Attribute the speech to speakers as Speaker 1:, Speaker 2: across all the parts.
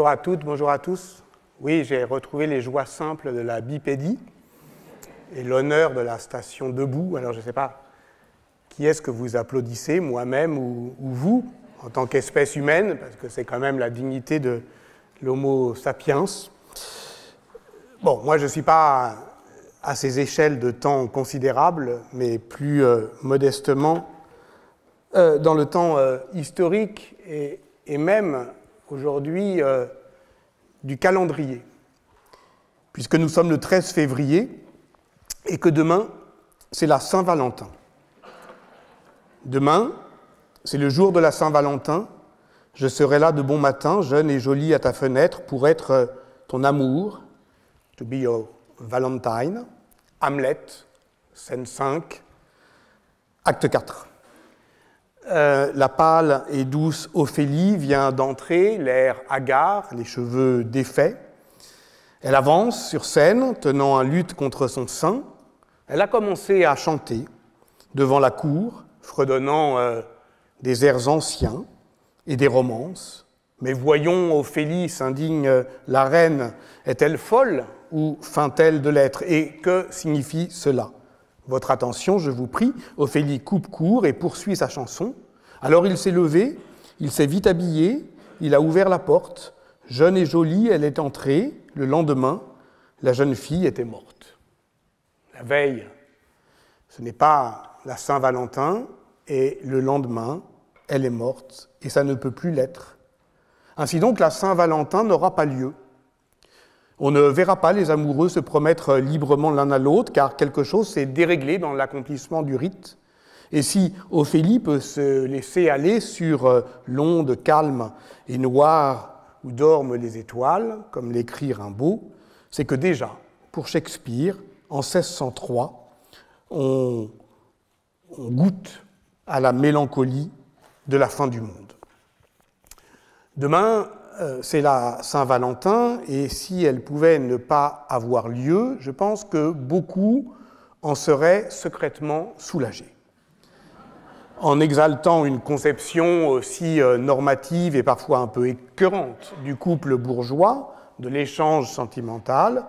Speaker 1: Bonjour à toutes, bonjour à tous. Oui, j'ai retrouvé les joies simples de la bipédie et l'honneur de la station debout. Alors, je ne sais pas qui est-ce que vous applaudissez, moi-même ou, vous, en tant qu'espèce humaine, parce que c'est quand même la dignité de l'homo sapiens. Bon, moi, je ne suis pas à ces échelles de temps considérables, mais plus euh, modestement, euh, dans le temps euh, historique et même aujourd'hui euh, du calendrier, puisque nous sommes le 13 février et que demain, c'est la Saint-Valentin. Demain, c'est le jour de la Saint-Valentin. Je serai là de bon matin, jeune et jolie à ta fenêtre, pour être euh, ton amour, to be your Valentine, Hamlet, scène 5, acte 4. Euh, la pâle et douce Ophélie vient d'entrer, l'air hagard, les cheveux défaits. Elle avance sur scène, tenant un lutte contre son sein. Elle a commencé à chanter devant la cour, fredonnant euh, des airs anciens et des romances. Mais voyons, Ophélie, s'indigne euh, la reine, est-elle folle ou feint-elle de l'être Et que signifie cela votre attention, je vous prie. Ophélie coupe court et poursuit sa chanson. Alors il s'est levé, il s'est vite habillé, il a ouvert la porte. Jeune et jolie, elle est entrée. Le lendemain, la jeune fille était morte. La veille, ce n'est pas la Saint-Valentin, et le lendemain, elle est morte, et ça ne peut plus l'être. Ainsi donc, la Saint-Valentin n'aura pas lieu. On ne verra pas les amoureux se promettre euh, librement l'un à l'autre, car quelque chose s'est déréglé dans l'accomplissement du rite. Et si Ophélie peut se laisser aller sur euh, l'onde calme et noire où dorment les étoiles, comme l'écrit Rimbaud, c'est que déjà, pour Shakespeare, en 1603, on, goûte à la mélancolie de la fin du monde. Demain, euh, c'est la Saint-Valentin, et si elle pouvait ne pas avoir lieu, je pense que beaucoup en seraient secrètement soulagés. En exaltant une conception aussi euh, normative et parfois un peu écœurante du couple bourgeois, de l'échange sentimental,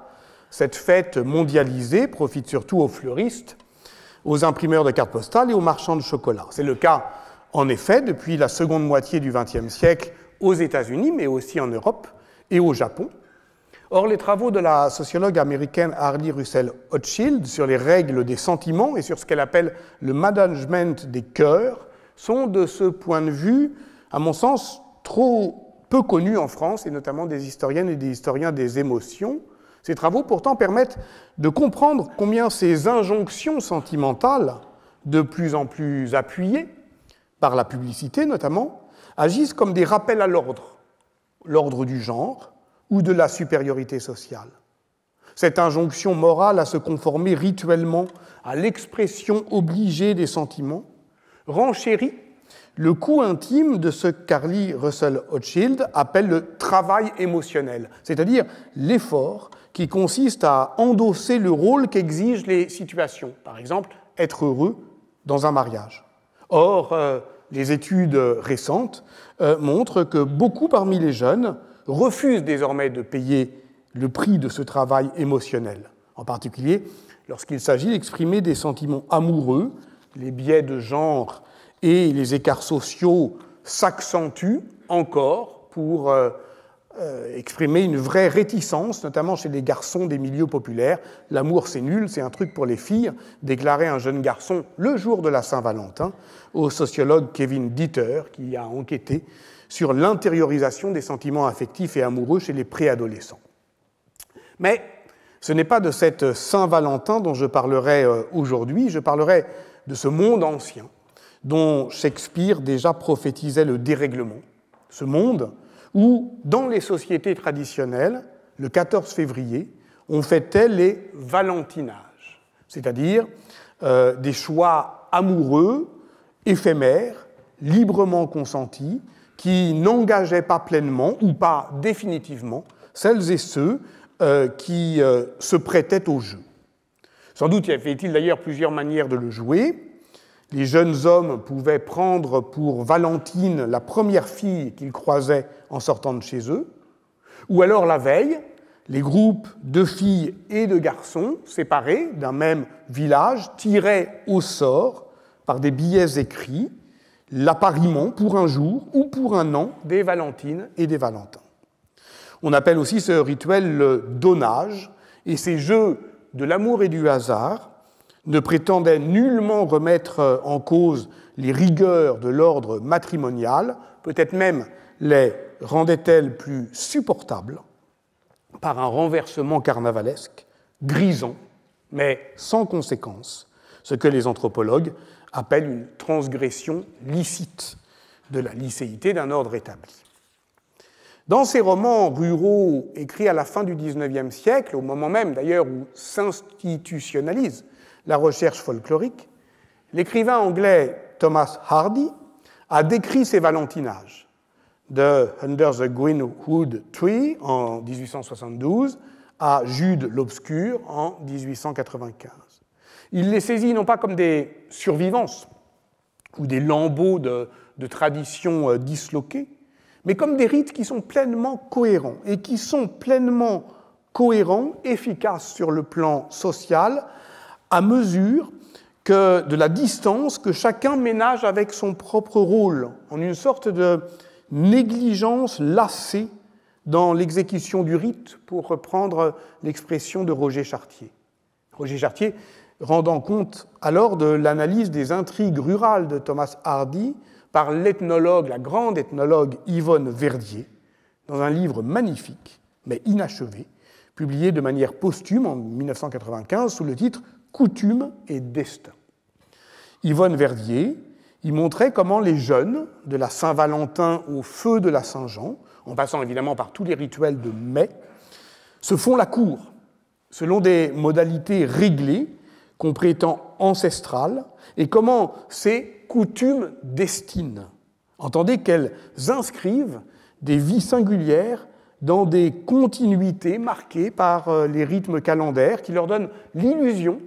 Speaker 1: cette fête mondialisée profite surtout aux fleuristes, aux imprimeurs de cartes postales et aux marchands de chocolat. C'est le cas, en effet, depuis la seconde moitié du XXe siècle aux États-Unis, mais aussi en Europe et au Japon. Or, les travaux de la sociologue américaine Harley Russell Hotchild sur les règles des sentiments et sur ce qu'elle appelle le management des cœurs sont, de ce point de vue, à mon sens, trop peu connus en France, et notamment des historiennes et des historiens des émotions. Ces travaux pourtant permettent de comprendre combien ces injonctions sentimentales, de plus en plus appuyées par la publicité notamment, agissent comme des rappels à l'ordre, l'ordre du genre ou de la supériorité sociale. Cette injonction morale à se conformer rituellement à l'expression obligée des sentiments renchérit le coût intime de ce Carly Russell Hochschild appelle le travail émotionnel, c'est-à-dire l'effort qui consiste à endosser le rôle qu'exigent les situations, par exemple être heureux dans un mariage. Or, euh, les études récentes euh, montrent que beaucoup parmi les jeunes refusent désormais de payer le prix de ce travail émotionnel, en particulier lorsqu'il s'agit d'exprimer des sentiments amoureux, les biais de genre et les écarts sociaux s'accentuent encore pour euh, euh, exprimer une vraie réticence, notamment chez les garçons des milieux populaires. L'amour, c'est nul, c'est un truc pour les filles, déclarait un jeune garçon le jour de la Saint-Valentin au sociologue Kevin Dieter, qui a enquêté sur l'intériorisation des sentiments affectifs et amoureux chez les préadolescents. Mais ce n'est pas de cette Saint-Valentin dont je parlerai euh, aujourd'hui, je parlerai de ce monde ancien dont Shakespeare déjà prophétisait le dérèglement. Ce monde, où, dans les sociétés traditionnelles, le 14 février, on fêtait les valentinages, c'est-à-dire euh, des choix amoureux, éphémères, librement consentis, qui n'engageaient pas pleinement ou pas définitivement celles et ceux euh, qui euh, se prêtaient au jeu. Sans doute y avait-il d'ailleurs plusieurs manières de le jouer les jeunes hommes pouvaient prendre pour Valentine la première fille qu'ils croisaient en sortant de chez eux, ou alors la veille, les groupes de filles et de garçons séparés d'un même village tiraient au sort, par des billets écrits, l'appariement pour un jour ou pour un an des Valentines et des Valentins. On appelle aussi ce rituel le donnage, et ces jeux de l'amour et du hasard ne prétendait nullement remettre euh, en cause les rigueurs de l'ordre matrimonial, peut-être même les rendait-elle plus supportables par un renversement carnavalesque, grisant, mais sans conséquence, ce que les anthropologues appellent une transgression licite de la licéité d'un ordre établi. Dans ces romans ruraux écrits à la fin du XIXe siècle, au moment même d'ailleurs où s'institutionnalise la recherche folklorique, l'écrivain anglais Thomas Hardy a décrit ses valentinages de Under the Greenwood Tree en 1872 à Jude l'Obscur en 1895. Il les saisit non pas comme des survivances ou des lambeaux de, de traditions euh, disloquées, mais comme des rites qui sont pleinement cohérents et qui sont pleinement cohérents, efficaces sur le plan social, à mesure que de la distance que chacun ménage avec son propre rôle, en une sorte de négligence lassée dans l'exécution du rite, pour reprendre l'expression de Roger Chartier. Roger Chartier rendant compte alors de l'analyse des intrigues rurales de Thomas Hardy par l'ethnologue, la grande ethnologue Yvonne Verdier, dans un livre magnifique, mais inachevé, publié de manière posthume en 1995 sous le titre coutume et destin. Yvonne Verdier y montrait comment les jeunes, de la Saint-Valentin au feu de la Saint-Jean, en passant évidemment par tous les rituels de mai, se font la cour, selon des modalités réglées qu'on prétend ancestrales, et comment ces coutumes destinent. Entendez qu'elles inscrivent des vies singulières dans des continuités marquées par euh, les rythmes calendaires qui leur donnent l'illusion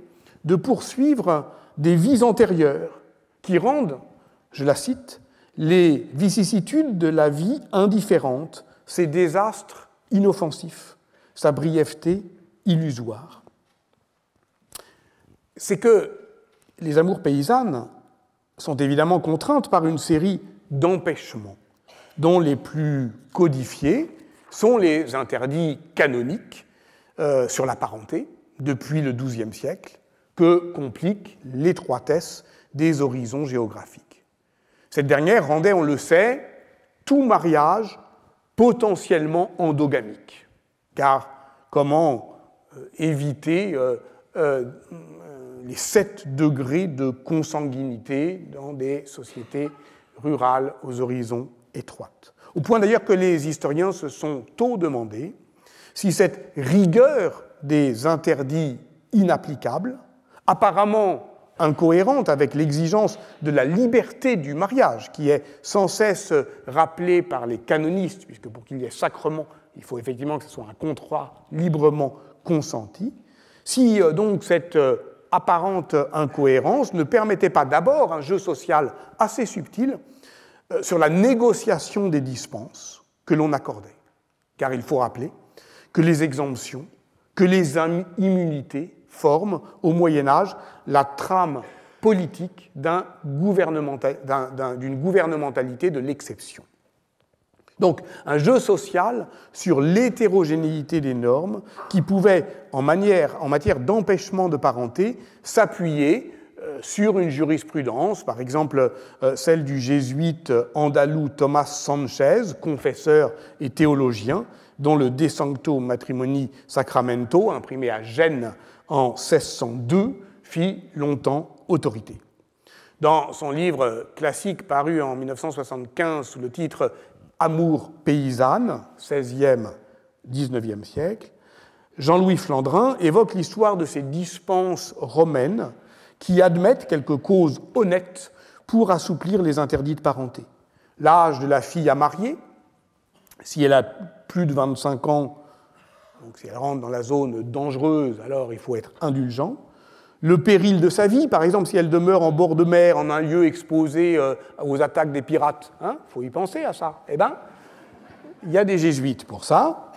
Speaker 1: de poursuivre des vies antérieures qui rendent, je la cite, les vicissitudes de la vie indifférentes, ses désastres inoffensifs, sa brièveté illusoire. C'est que les amours paysannes sont évidemment contraintes par une série d'empêchements, dont les plus codifiés sont les interdits canoniques euh, sur la parenté depuis le XIIe siècle, que complique l'étroitesse des horizons géographiques. Cette dernière rendait, on le sait, tout mariage potentiellement endogamique. Car comment euh, éviter euh, euh, les sept degrés de consanguinité dans des sociétés rurales aux horizons étroites Au point d'ailleurs que les historiens se sont tôt demandé si cette rigueur des interdits inapplicables apparemment incohérente avec l'exigence de la liberté du mariage, qui est sans cesse rappelée par les canonistes, puisque pour qu'il y ait sacrement, il faut effectivement que ce soit un contrat librement consenti, si euh, donc cette euh, apparente incohérence ne permettait pas d'abord un jeu social assez subtil euh, sur la négociation des dispenses que l'on accordait. Car il faut rappeler que les exemptions, que les immunités forme, au Moyen Âge, la trame politique d'une gouvernementalité de l'exception. Donc un jeu social sur l'hétérogénéité des normes qui pouvait, en, en matière d'empêchement de parenté, s'appuyer euh, sur une jurisprudence, par exemple euh, celle du jésuite euh, andalou Thomas Sanchez, confesseur et théologien, dont le De Sancto Matrimoni Sacramento, imprimé à Gênes en 1602, fit longtemps autorité. Dans son livre classique paru en 1975 sous le titre Amour paysanne, 16e, 19e siècle, Jean-Louis Flandrin évoque l'histoire de ces dispenses romaines qui admettent quelques causes honnêtes pour assouplir les interdits de parenté. L'âge de la fille à marier, si elle a plus de 25 ans, donc si elle rentre dans la zone dangereuse, alors il faut être indulgent. Le péril de sa vie, par exemple, si elle demeure en bord de mer, en un lieu exposé euh, aux attaques des pirates, il hein, faut y penser à ça. Eh bien, il y a des jésuites pour ça,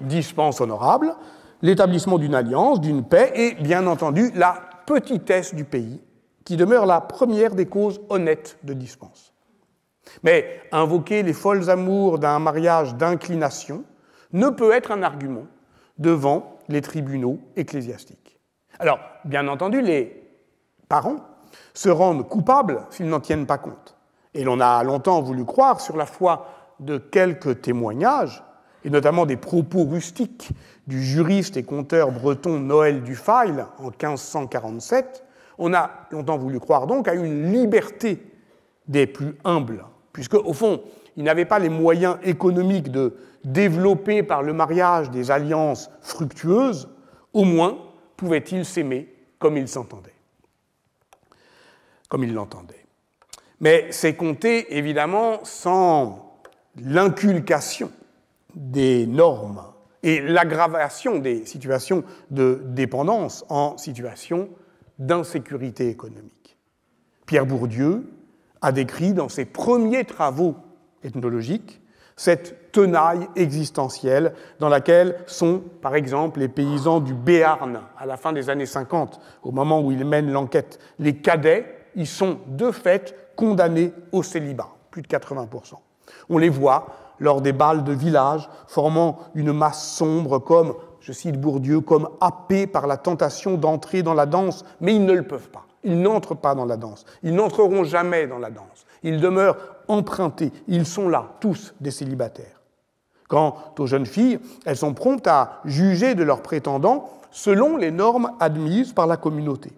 Speaker 1: dispense honorable, l'établissement d'une alliance, d'une paix et, bien entendu, la petitesse du pays, qui demeure la première des causes honnêtes de dispense. Mais invoquer les folles amours d'un mariage d'inclination ne peut être un argument devant les tribunaux ecclésiastiques. Alors, bien entendu, les parents se rendent coupables s'ils n'en tiennent pas compte. Et l'on a longtemps voulu croire, sur la foi de quelques témoignages, et notamment des propos rustiques du juriste et conteur breton Noël Dufail en 1547, on a longtemps voulu croire donc à une liberté des plus humbles, puisque au fond, ils n'avaient pas les moyens économiques de développé par le mariage des alliances fructueuses, au moins pouvaient-ils s'aimer comme ils s'entendaient. Comme ils l'entendaient. Mais c'est compté, évidemment, sans l'inculcation des normes et l'aggravation des situations de dépendance en situation d'insécurité économique. Pierre Bourdieu a décrit dans ses premiers travaux ethnologiques cette tenaille existentielle dans laquelle sont, par exemple, les paysans du Béarn à la fin des années 50, au moment où ils mènent l'enquête. Les cadets, ils sont de fait condamnés au célibat, plus de 80%. On les voit lors des balles de village, formant une masse sombre comme, je cite Bourdieu, comme happés par la tentation d'entrer dans la danse, mais ils ne le peuvent pas. Ils n'entrent pas dans la danse. Ils n'entreront jamais dans la danse. Ils demeurent empruntés. Ils sont là, tous des célibataires. Quant aux jeunes filles, elles sont promptes à juger de leurs prétendants selon les normes admises par la communauté.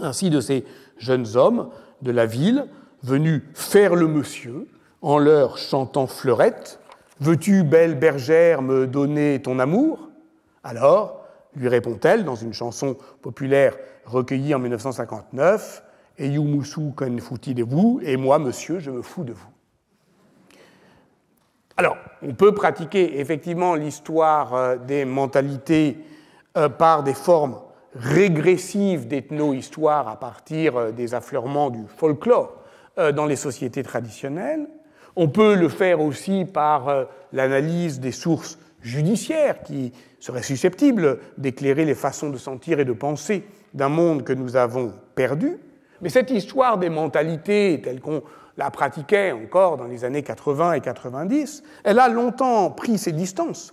Speaker 1: Ainsi de ces jeunes hommes de la ville, venus faire le monsieur, en leur chantant fleurette, Veux-tu, belle bergère, me donner ton amour Alors, lui répond-elle dans une chanson populaire recueillie en 1959, Eyou Moussou, qu'en de vous Et moi, monsieur, je me fous de vous. Alors, on peut pratiquer effectivement l'histoire euh, des mentalités euh, par des formes régressives d'ethno-histoire à partir euh, des affleurements du folklore dans les sociétés traditionnelles. On peut le faire aussi par l'analyse des sources judiciaires qui seraient susceptibles d'éclairer les façons de sentir et de penser d'un monde que nous avons perdu. Mais cette histoire des mentalités telle qu'on la pratiquait encore dans les années 80 et 90, elle a longtemps pris ses distances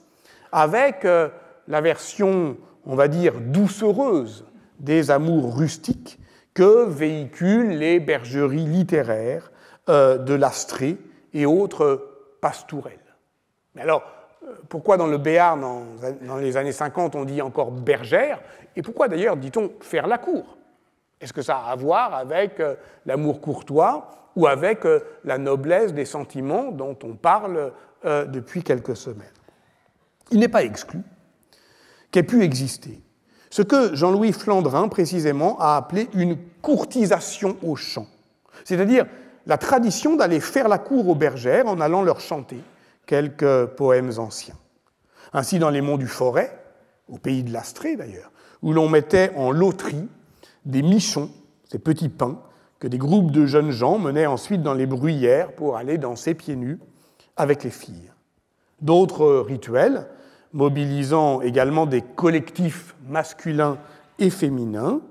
Speaker 1: avec euh, la version, on va dire, doucereuse des amours rustiques que véhiculent les bergeries littéraires euh, de l'Astrée et autres pastourelles. Mais alors, euh, pourquoi dans le Béarn, dans les années 50, on dit encore bergère Et pourquoi d'ailleurs dit-on faire la cour Est-ce que ça a à voir avec l'amour courtois ou avec euh, la noblesse des sentiments dont on parle euh, depuis quelques semaines. Il n'est pas exclu qu'ait pu exister ce que Jean-Louis Flandrin, précisément, a appelé une courtisation au chant, c'est-à-dire la tradition d'aller faire la cour aux bergères en allant leur chanter quelques poèmes anciens. Ainsi, dans les monts du Forêt, au pays de l'Astrée d'ailleurs, où l'on mettait en loterie des michons, ces petits pains, que des groupes de jeunes gens menaient ensuite dans les bruyères pour aller danser pieds nus avec les filles. D'autres rituels, mobilisant également des collectifs masculins et féminins,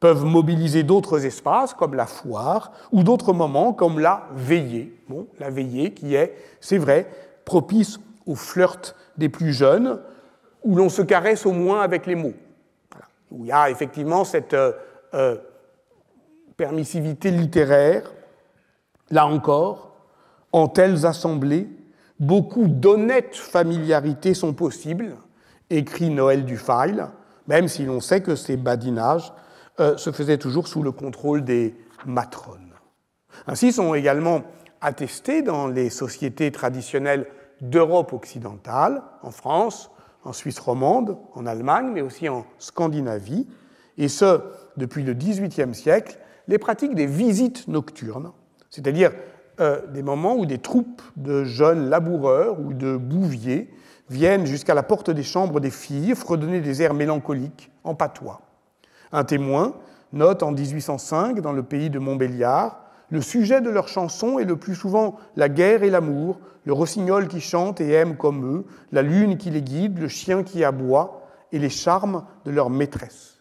Speaker 1: peuvent mobiliser d'autres espaces comme la foire ou d'autres moments comme la veillée. Bon, la veillée qui est, c'est vrai, propice aux flirt des plus jeunes, où l'on se caresse au moins avec les mots. Où il y a effectivement cette euh, euh, permissivité littéraire, là encore, en telles assemblées, beaucoup d'honnêtes familiarités sont possibles, écrit Noël Dufail, même si l'on sait que ces badinages euh, se faisaient toujours sous le contrôle des matrones. Ainsi sont également attestés dans les sociétés traditionnelles d'Europe occidentale, en France, en Suisse romande, en Allemagne, mais aussi en Scandinavie, et ce, depuis le XVIIIe siècle, des pratiques des visites nocturnes, c'est-à-dire euh, des moments où des troupes de jeunes laboureurs ou de bouviers viennent jusqu'à la porte des chambres des filles fredonner des airs mélancoliques en patois. Un témoin note en 1805, dans le pays de Montbéliard, le sujet de leurs chansons est le plus souvent la guerre et l'amour, le rossignol qui chante et aime comme eux, la lune qui les guide, le chien qui aboie et les charmes de leur maîtresse.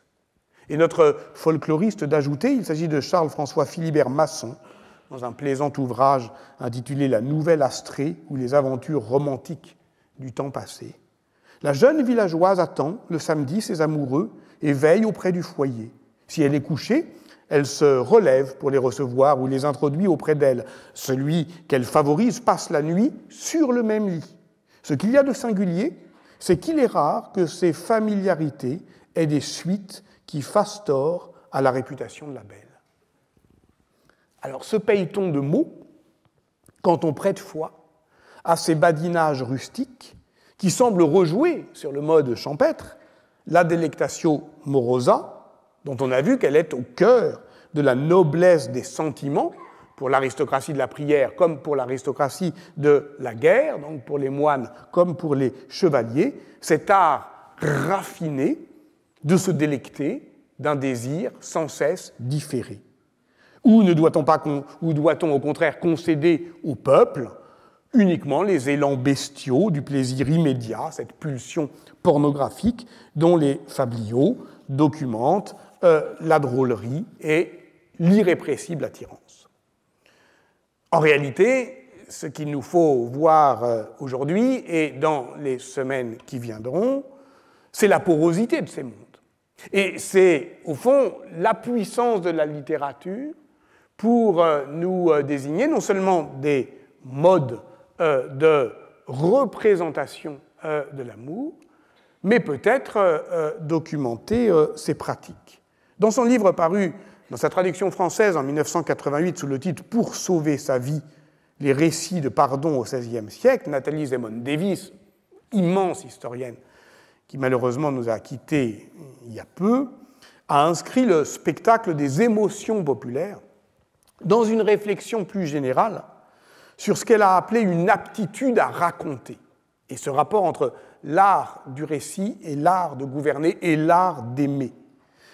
Speaker 1: Et notre folkloriste d'ajouter, il s'agit de Charles-François Philibert Masson, dans un plaisant ouvrage intitulé La Nouvelle Astrée ou les aventures romantiques du temps passé. La jeune villageoise attend le samedi ses amoureux et veille auprès du foyer. Si elle est couchée, elle se relève pour les recevoir ou les introduit auprès d'elle. Celui qu'elle favorise passe la nuit sur le même lit. Ce qu'il y a de singulier, c'est qu'il est rare que ces familiarités aient des suites qui fasse tort à la réputation de la belle. Alors se paye-t-on de mots quand on prête foi à ces badinages rustiques qui semblent rejouer sur le mode champêtre la délectatio morosa, dont on a vu qu'elle est au cœur de la noblesse des sentiments, pour l'aristocratie de la prière comme pour l'aristocratie de la guerre, donc pour les moines comme pour les chevaliers, cet art raffiné de se délecter d'un désir sans cesse différé Ou ne doit-on pas, ou doit-on au contraire concéder au peuple uniquement les élans bestiaux du plaisir immédiat, cette pulsion pornographique dont les fabliaux documentent euh, la drôlerie et l'irrépressible attirance. En réalité, ce qu'il nous faut voir euh, aujourd'hui et dans les semaines qui viendront, c'est la porosité de ces mondes. Et c'est, au fond, la puissance de la littérature pour euh, nous euh, désigner non seulement des modes euh, de représentation de l'amour, mais peut-être documenter ses pratiques. Dans son livre paru dans sa traduction française en 1988 sous le titre Pour sauver sa vie, les récits de pardon au XVIe siècle, Nathalie Zemon Davis, immense historienne qui malheureusement nous a quittés il y a peu, a inscrit le spectacle des émotions populaires dans une réflexion plus générale sur ce qu'elle a appelé une aptitude à raconter, et ce rapport entre l'art du récit et l'art de gouverner et l'art d'aimer.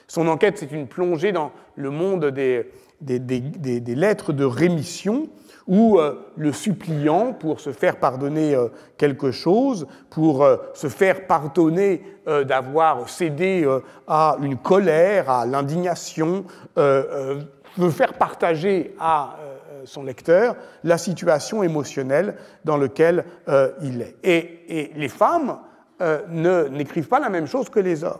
Speaker 1: Son enquête, c'est une plongée dans le monde des, des lettres de rémission, où euh, le suppliant, pour se faire pardonner euh, quelque chose, pour euh, se faire pardonner d'avoir cédé à une colère, à l'indignation, veut faire partager à son lecteur la situation émotionnelle dans laquelle il est. Et, et les femmes ne n'écrivent pas la même chose que les hommes.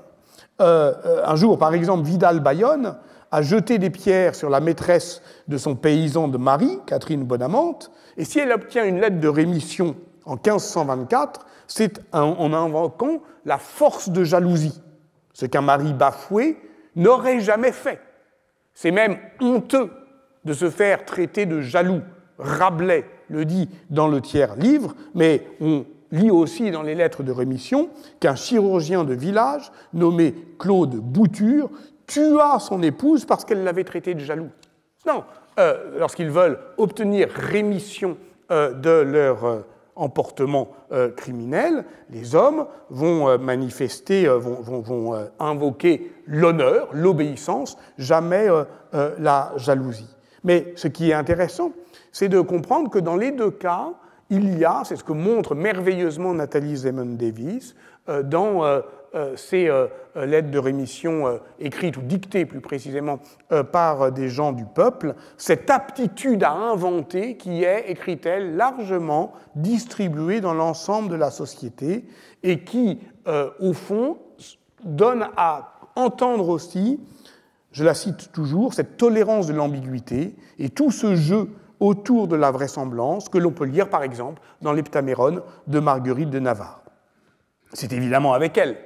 Speaker 1: un jour, par exemple, Vidal Bayonne, a jeté des pierres sur la maîtresse de son paysan de mari Catherine Bonamante, et si elle obtient une lettre de rémission en 1524, c'est en invoquant la force de jalousie, ce qu'un mari bafoué n'aurait jamais fait. C'est même honteux de se faire traiter de jaloux. Rabelais le dit dans le tiers-livre, mais on lit aussi dans les lettres de rémission qu'un chirurgien de village nommé Claude Bouture tua son épouse parce qu'elle l'avait traité de jaloux. Non, euh, lorsqu'ils veulent obtenir rémission euh, de leur euh, emportement criminel, les hommes vont manifester, vont, vont invoquer l'honneur, l'obéissance, jamais la jalousie. Mais ce qui est intéressant, c'est de comprendre que dans les deux cas, il y a, c'est ce que montre merveilleusement Nathalie Zeman Davis, dans ces euh, L'aide de rémission euh, écrite ou dictée plus précisément euh, par des gens du peuple, cette aptitude à inventer qui est, écrit-elle, largement distribuée dans l'ensemble de la société et qui, au fond, donne à entendre aussi, je la cite toujours, cette tolérance de l'ambiguïté et tout ce jeu autour de la vraisemblance que l'on peut lire par exemple dans l'Heptaméron de Marguerite de Navarre. C'est évidemment avec elle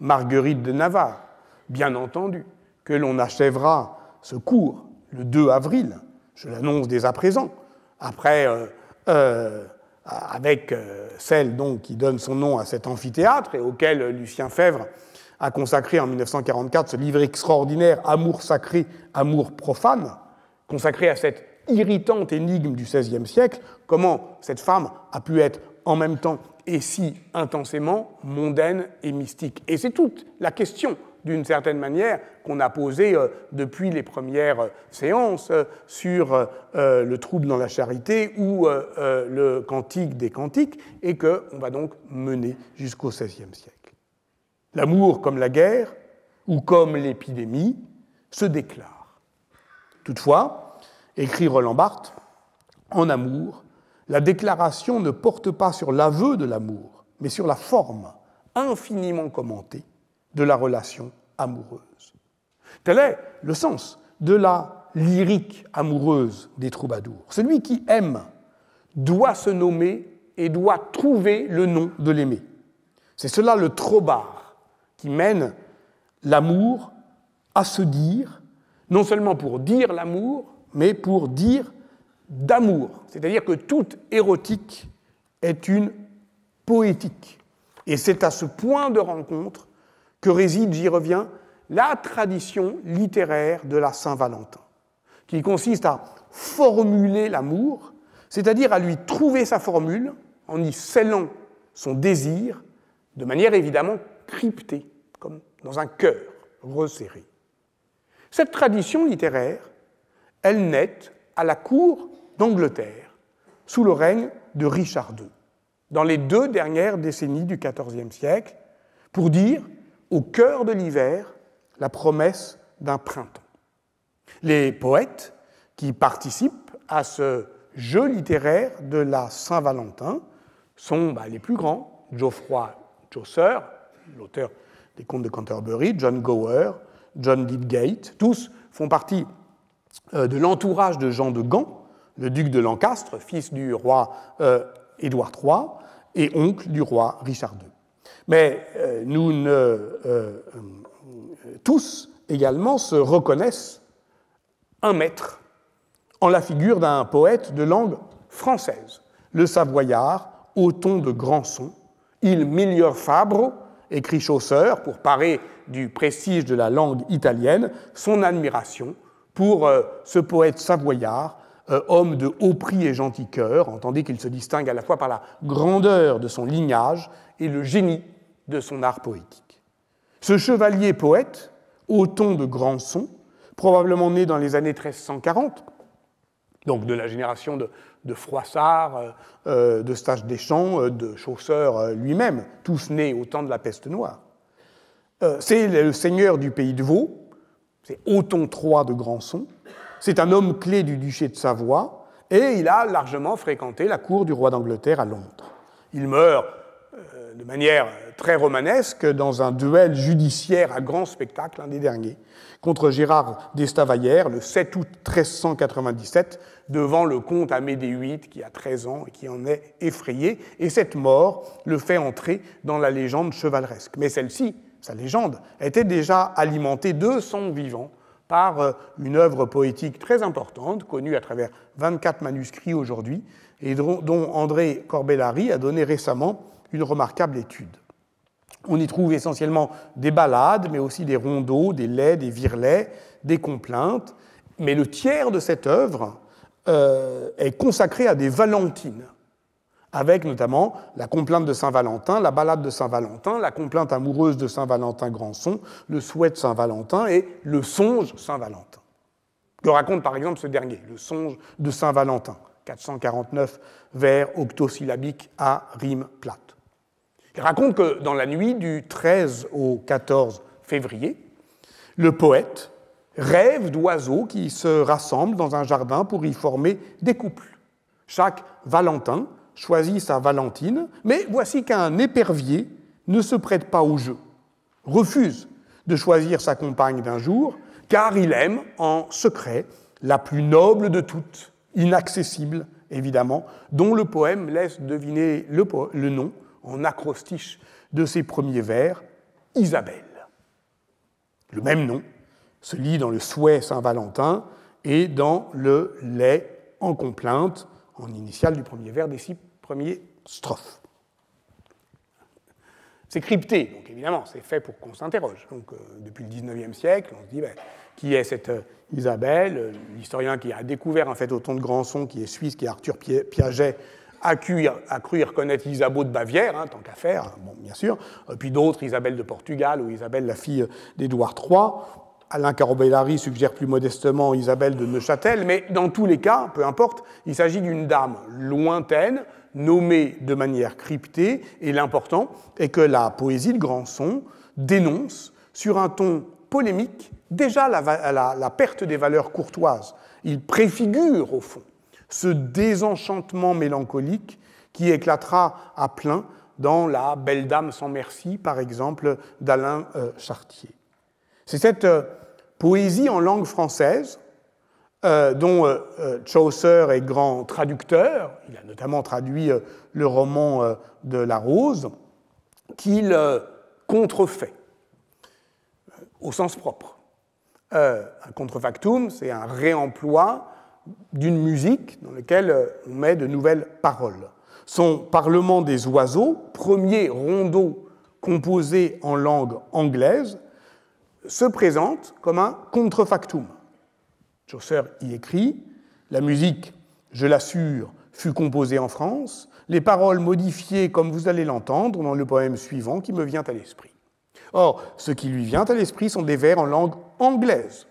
Speaker 1: Marguerite de Navarre, bien entendu, que l'on achèvera ce cours le 2 avril, je l'annonce dès à présent, après, euh, euh, avec euh, celle donc qui donne son nom à cet amphithéâtre et auquel Lucien Fèvre a consacré en 1944 ce livre extraordinaire Amour sacré, amour profane, consacré à cette irritante énigme du XVIe siècle, comment cette femme a pu être en même temps et si intensément mondaine et mystique. Et c'est toute la question, d'une certaine manière, qu'on a posée euh, depuis les premières euh, séances euh, sur le trouble dans la charité ou le cantique des cantiques, et qu'on va donc mener jusqu'au XVIe siècle. L'amour comme la guerre, ou comme l'épidémie, se déclare. Toutefois, écrit Roland Barthes, en amour, la déclaration ne porte pas sur l'aveu de l'amour, mais sur la forme infiniment commentée de la relation amoureuse. Tel est le sens de la lyrique amoureuse des troubadours. Celui qui aime doit se nommer et doit trouver le nom de l'aimé. C'est cela le trobar qui mène l'amour à se dire, non seulement pour dire l'amour, mais pour dire d'amour, c'est-à-dire que toute érotique est une poétique. Et c'est à ce point de rencontre que réside, j'y reviens, la tradition littéraire de la Saint-Valentin, qui consiste à formuler l'amour, c'est-à-dire à lui trouver sa formule en y scellant son désir de manière évidemment cryptée, comme dans un cœur resserré. Cette tradition littéraire, elle naît à la cour d'Angleterre sous le règne de Richard II, dans les deux dernières décennies du XIVe siècle, pour dire, au cœur de l'hiver, la promesse d'un printemps. Les poètes qui participent à ce jeu littéraire de la Saint-Valentin sont bah, les plus grands, Geoffroy Chaucer, l'auteur des Contes de Canterbury, John Gower, John Lydgate, tous font partie euh, de l'entourage de Jean de Gand, le duc de Lancastre, fils du roi euh, Édouard III et oncle du roi Richard II. Mais euh, nous ne, euh, tous également se reconnaissent un maître en la figure d'un poète de langue française, le Savoyard au ton de Granson. Il miglior Fabro, écrit Chaucer, pour parer du prestige de la langue italienne, son admiration pour ce poète savoyard euh, homme de haut prix et gentil cœur, entendez qu'il se distingue à la fois par la grandeur de son lignage et le génie de son art poétique. Ce chevalier poète, au de Granson, probablement né dans les années 1340, donc de la génération de, Froissart, euh, euh, de Stache Deschamps, de Chausseur lui-même, tous nés au temps de la peste noire. c'est le seigneur du pays de Vaud, c'est Othon III de Granson, c'est un homme clé du duché de Savoie et il a largement fréquenté la cour du roi d'Angleterre à Londres. Il meurt euh, de manière très romanesque dans un duel judiciaire à grand spectacle, l'un des derniers, contre Gérard d'Estavayer le 7 août 1397 devant le comte Amédée VIII qui a 13 ans et qui en est effrayé. Et cette mort le fait entrer dans la légende chevaleresque. Mais celle-ci, sa légende, était déjà alimentée de son vivant par euh, une œuvre poétique très importante, connue à travers 24 manuscrits aujourd'hui, et dont André Corbellari a donné récemment une remarquable étude. On y trouve essentiellement des ballades, mais aussi des rondeaux, des laits, des virelais, des complaintes. Mais le tiers de cette œuvre euh, est consacré à des valentines avec notamment la complainte de Saint-Valentin, la balade de Saint-Valentin, la complainte amoureuse de Saint-Valentin Grandson, le souhait de Saint-Valentin et le songe Saint-Valentin. Que raconte par exemple ce dernier, le songe de Saint-Valentin, 449 vers octosyllabiques à rime plate. Il raconte que dans la nuit du 13 au 14 février, le poète rêve d'oiseaux qui se rassemblent dans un jardin pour y former des couples. Chaque Valentin choisit sa Valentine, mais voici qu'un épervier ne se prête pas au jeu, refuse de choisir sa compagne d'un jour, car il aime en secret la plus noble de toutes, inaccessible évidemment, dont le poème laisse deviner le, nom en acrostiche de ses premiers vers, Isabelle. Le même nom se lit dans le souhait Saint-Valentin et dans le lait en complainte en initiale du premier vers des six premiers strophes. C'est crypté, donc évidemment, c'est fait pour qu'on s'interroge. Donc, euh, depuis le 19e siècle, on se dit ben, qui est cette euh, Isabelle euh, L'historien qui a découvert en fait autant de Granson, qui est suisse, qui est Arthur Piaget, a cru, reconnaître Isabeau de Bavière, hein, tant qu'à faire, hein, bien sûr. puis d'autres, Isabelle de Portugal ou Isabelle, la fille d'Édouard III. Alain Carobellari suggère plus modestement Isabelle de Neuchâtel, mais dans tous les cas, peu importe, il s'agit d'une dame lointaine, nommée de manière cryptée, et l'important est que la poésie de Granson dénonce, sur un ton polémique, déjà la, la perte des valeurs courtoises. Il préfigure, au fond, ce désenchantement mélancolique qui éclatera à plein dans La Belle Dame sans merci, par exemple, d'Alain euh, Chartier. C'est cette euh, poésie en langue française euh, dont euh, Chaucer est grand traducteur, il a notamment traduit le roman de La Rose, qu'il contrefait au sens propre. un contrefactum, c'est un réemploi d'une musique dans laquelle on met de nouvelles paroles. Son Parlement des oiseaux, premier rondeau composé en langue anglaise, se présente comme un contrefactum. Chaucer y écrit La musique, je l'assure, fut composée en France, les paroles modifiées comme vous allez l'entendre dans le poème suivant qui me vient à l'esprit. Or, ce qui lui vient à l'esprit sont des vers en langue anglaise.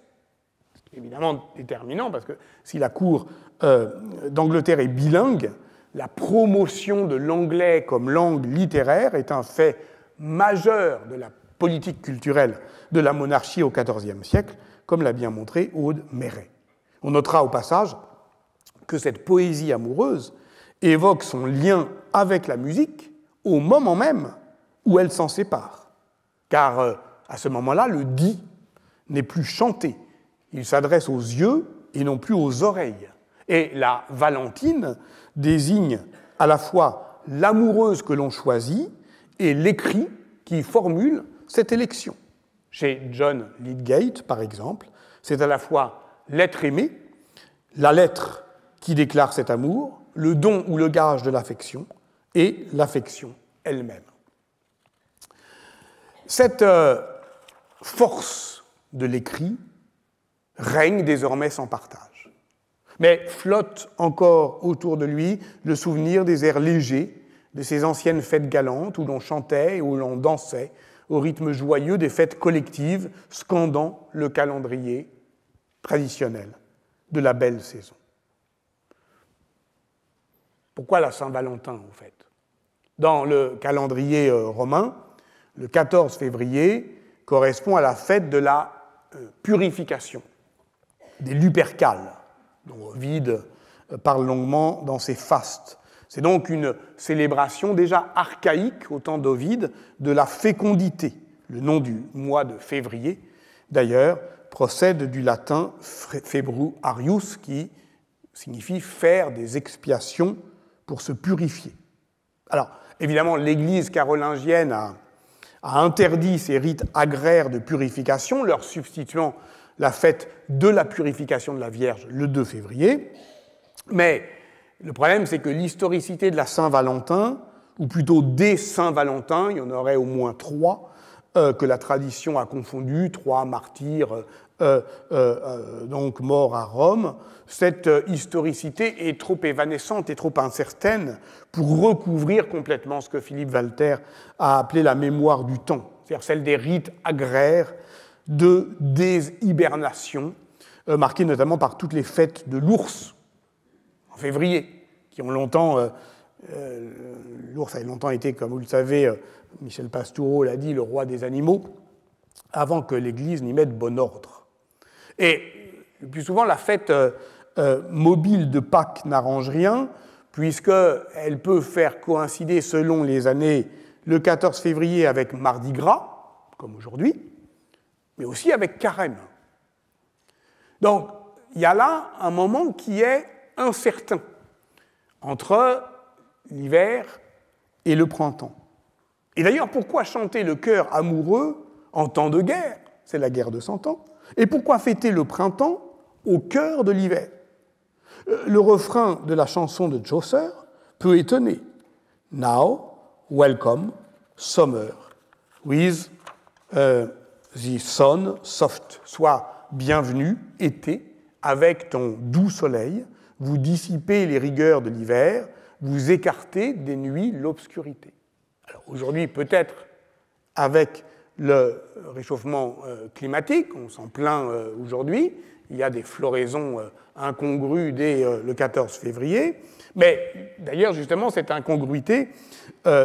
Speaker 1: Évidemment déterminant, parce que si la cour euh, d'Angleterre est bilingue, la promotion de l'anglais comme langue littéraire est un fait majeur de la politique culturelle de la monarchie au XIVe siècle, comme l'a bien montré Aude Méret. On notera au passage que cette poésie amoureuse évoque son lien avec la musique au moment même où elle s'en sépare. Car euh, à ce moment-là, le dit n'est plus chanté, il s'adresse aux yeux et non plus aux oreilles. Et la Valentine désigne à la fois l'amoureuse que l'on choisit et l'écrit qui formule cette élection. Chez John Lydgate, par exemple, c'est à la fois l'être aimé, la lettre qui déclare cet amour, le don ou le gage de l'affection, et l'affection elle-même. Cette euh, force de l'écrit règne désormais sans partage, mais flotte encore autour de lui le souvenir des airs légers de ces anciennes fêtes galantes où l'on chantait et où l'on dansait au rythme joyeux des fêtes collectives, scandant le calendrier traditionnel de la belle saison. Pourquoi la Saint-Valentin, en fait Dans le calendrier euh, romain, le 14 février correspond à la fête de la euh, purification, des Lupercales, dont Ovide euh, parle longuement dans ses fastes. C'est donc une célébration déjà archaïque au temps d'Ovide de la fécondité. Le nom du mois de février, d'ailleurs, procède du latin februarius, qui signifie faire des expiations pour se purifier. Alors, évidemment, l'Église carolingienne a, a interdit ces rites agraires de purification, leur substituant la fête de la purification de la Vierge le 2 février. Mais le problème, c'est que l'historicité de la Saint-Valentin, ou plutôt des Saint-Valentin, il y en aurait au moins trois, euh, que la tradition a confondu, trois martyrs, euh, euh, donc morts à Rome, cette historicité est trop évanescente et trop incertaine pour recouvrir complètement ce que Philippe Walter a appelé la mémoire du temps, c'est-à-dire celle des rites agraires de déshibernation, marquée notamment par toutes les fêtes de l'ours février, qui ont longtemps. Euh, euh, l'ours a longtemps été, comme vous le savez, euh, Michel Pastoureau l'a dit, le roi des animaux, avant que l'Église n'y mette bon ordre. Et le plus souvent, la fête mobile de Pâques n'arrange rien, puisqu'elle peut faire coïncider, selon les années, le 14 février avec Mardi Gras, comme aujourd'hui, mais aussi avec Carême. Donc, il y a là un moment qui est incertain entre l'hiver et le printemps. Et d'ailleurs, pourquoi chanter le cœur amoureux en temps de guerre C'est la guerre de Cent Ans. Et pourquoi fêter le printemps au cœur de l'hiver euh, Le refrain de la chanson de Chaucer peut étonner. Now, welcome, summer, with euh, the sun soft, soit bienvenue, été, avec ton doux soleil, vous dissipez les rigueurs de l'hiver, vous écartez des nuits l'obscurité. Alors aujourd'hui, peut-être avec le réchauffement euh, climatique, on s'en plaint euh, aujourd'hui, il y a des floraisons euh, incongrues dès le 14 février, mais d'ailleurs justement cette incongruité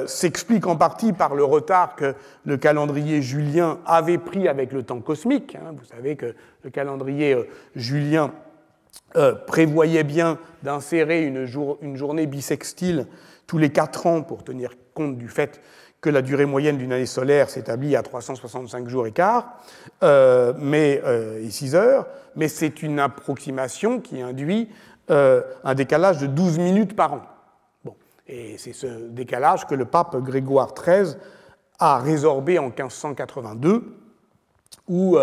Speaker 1: s'explique en partie par le retard que le calendrier julien avait pris avec le temps cosmique. Hein. Vous savez que le calendrier julien euh, prévoyait bien d'insérer une, jour, une, journée bisextile tous les quatre ans pour tenir compte du fait que la durée moyenne d'une année solaire s'établit à 365 jours et quart, euh, mais, 6 euh, heures, mais c'est une approximation qui induit un décalage de 12 minutes par an. Bon. Et c'est ce décalage que le pape Grégoire XIII a résorbé en 1582, où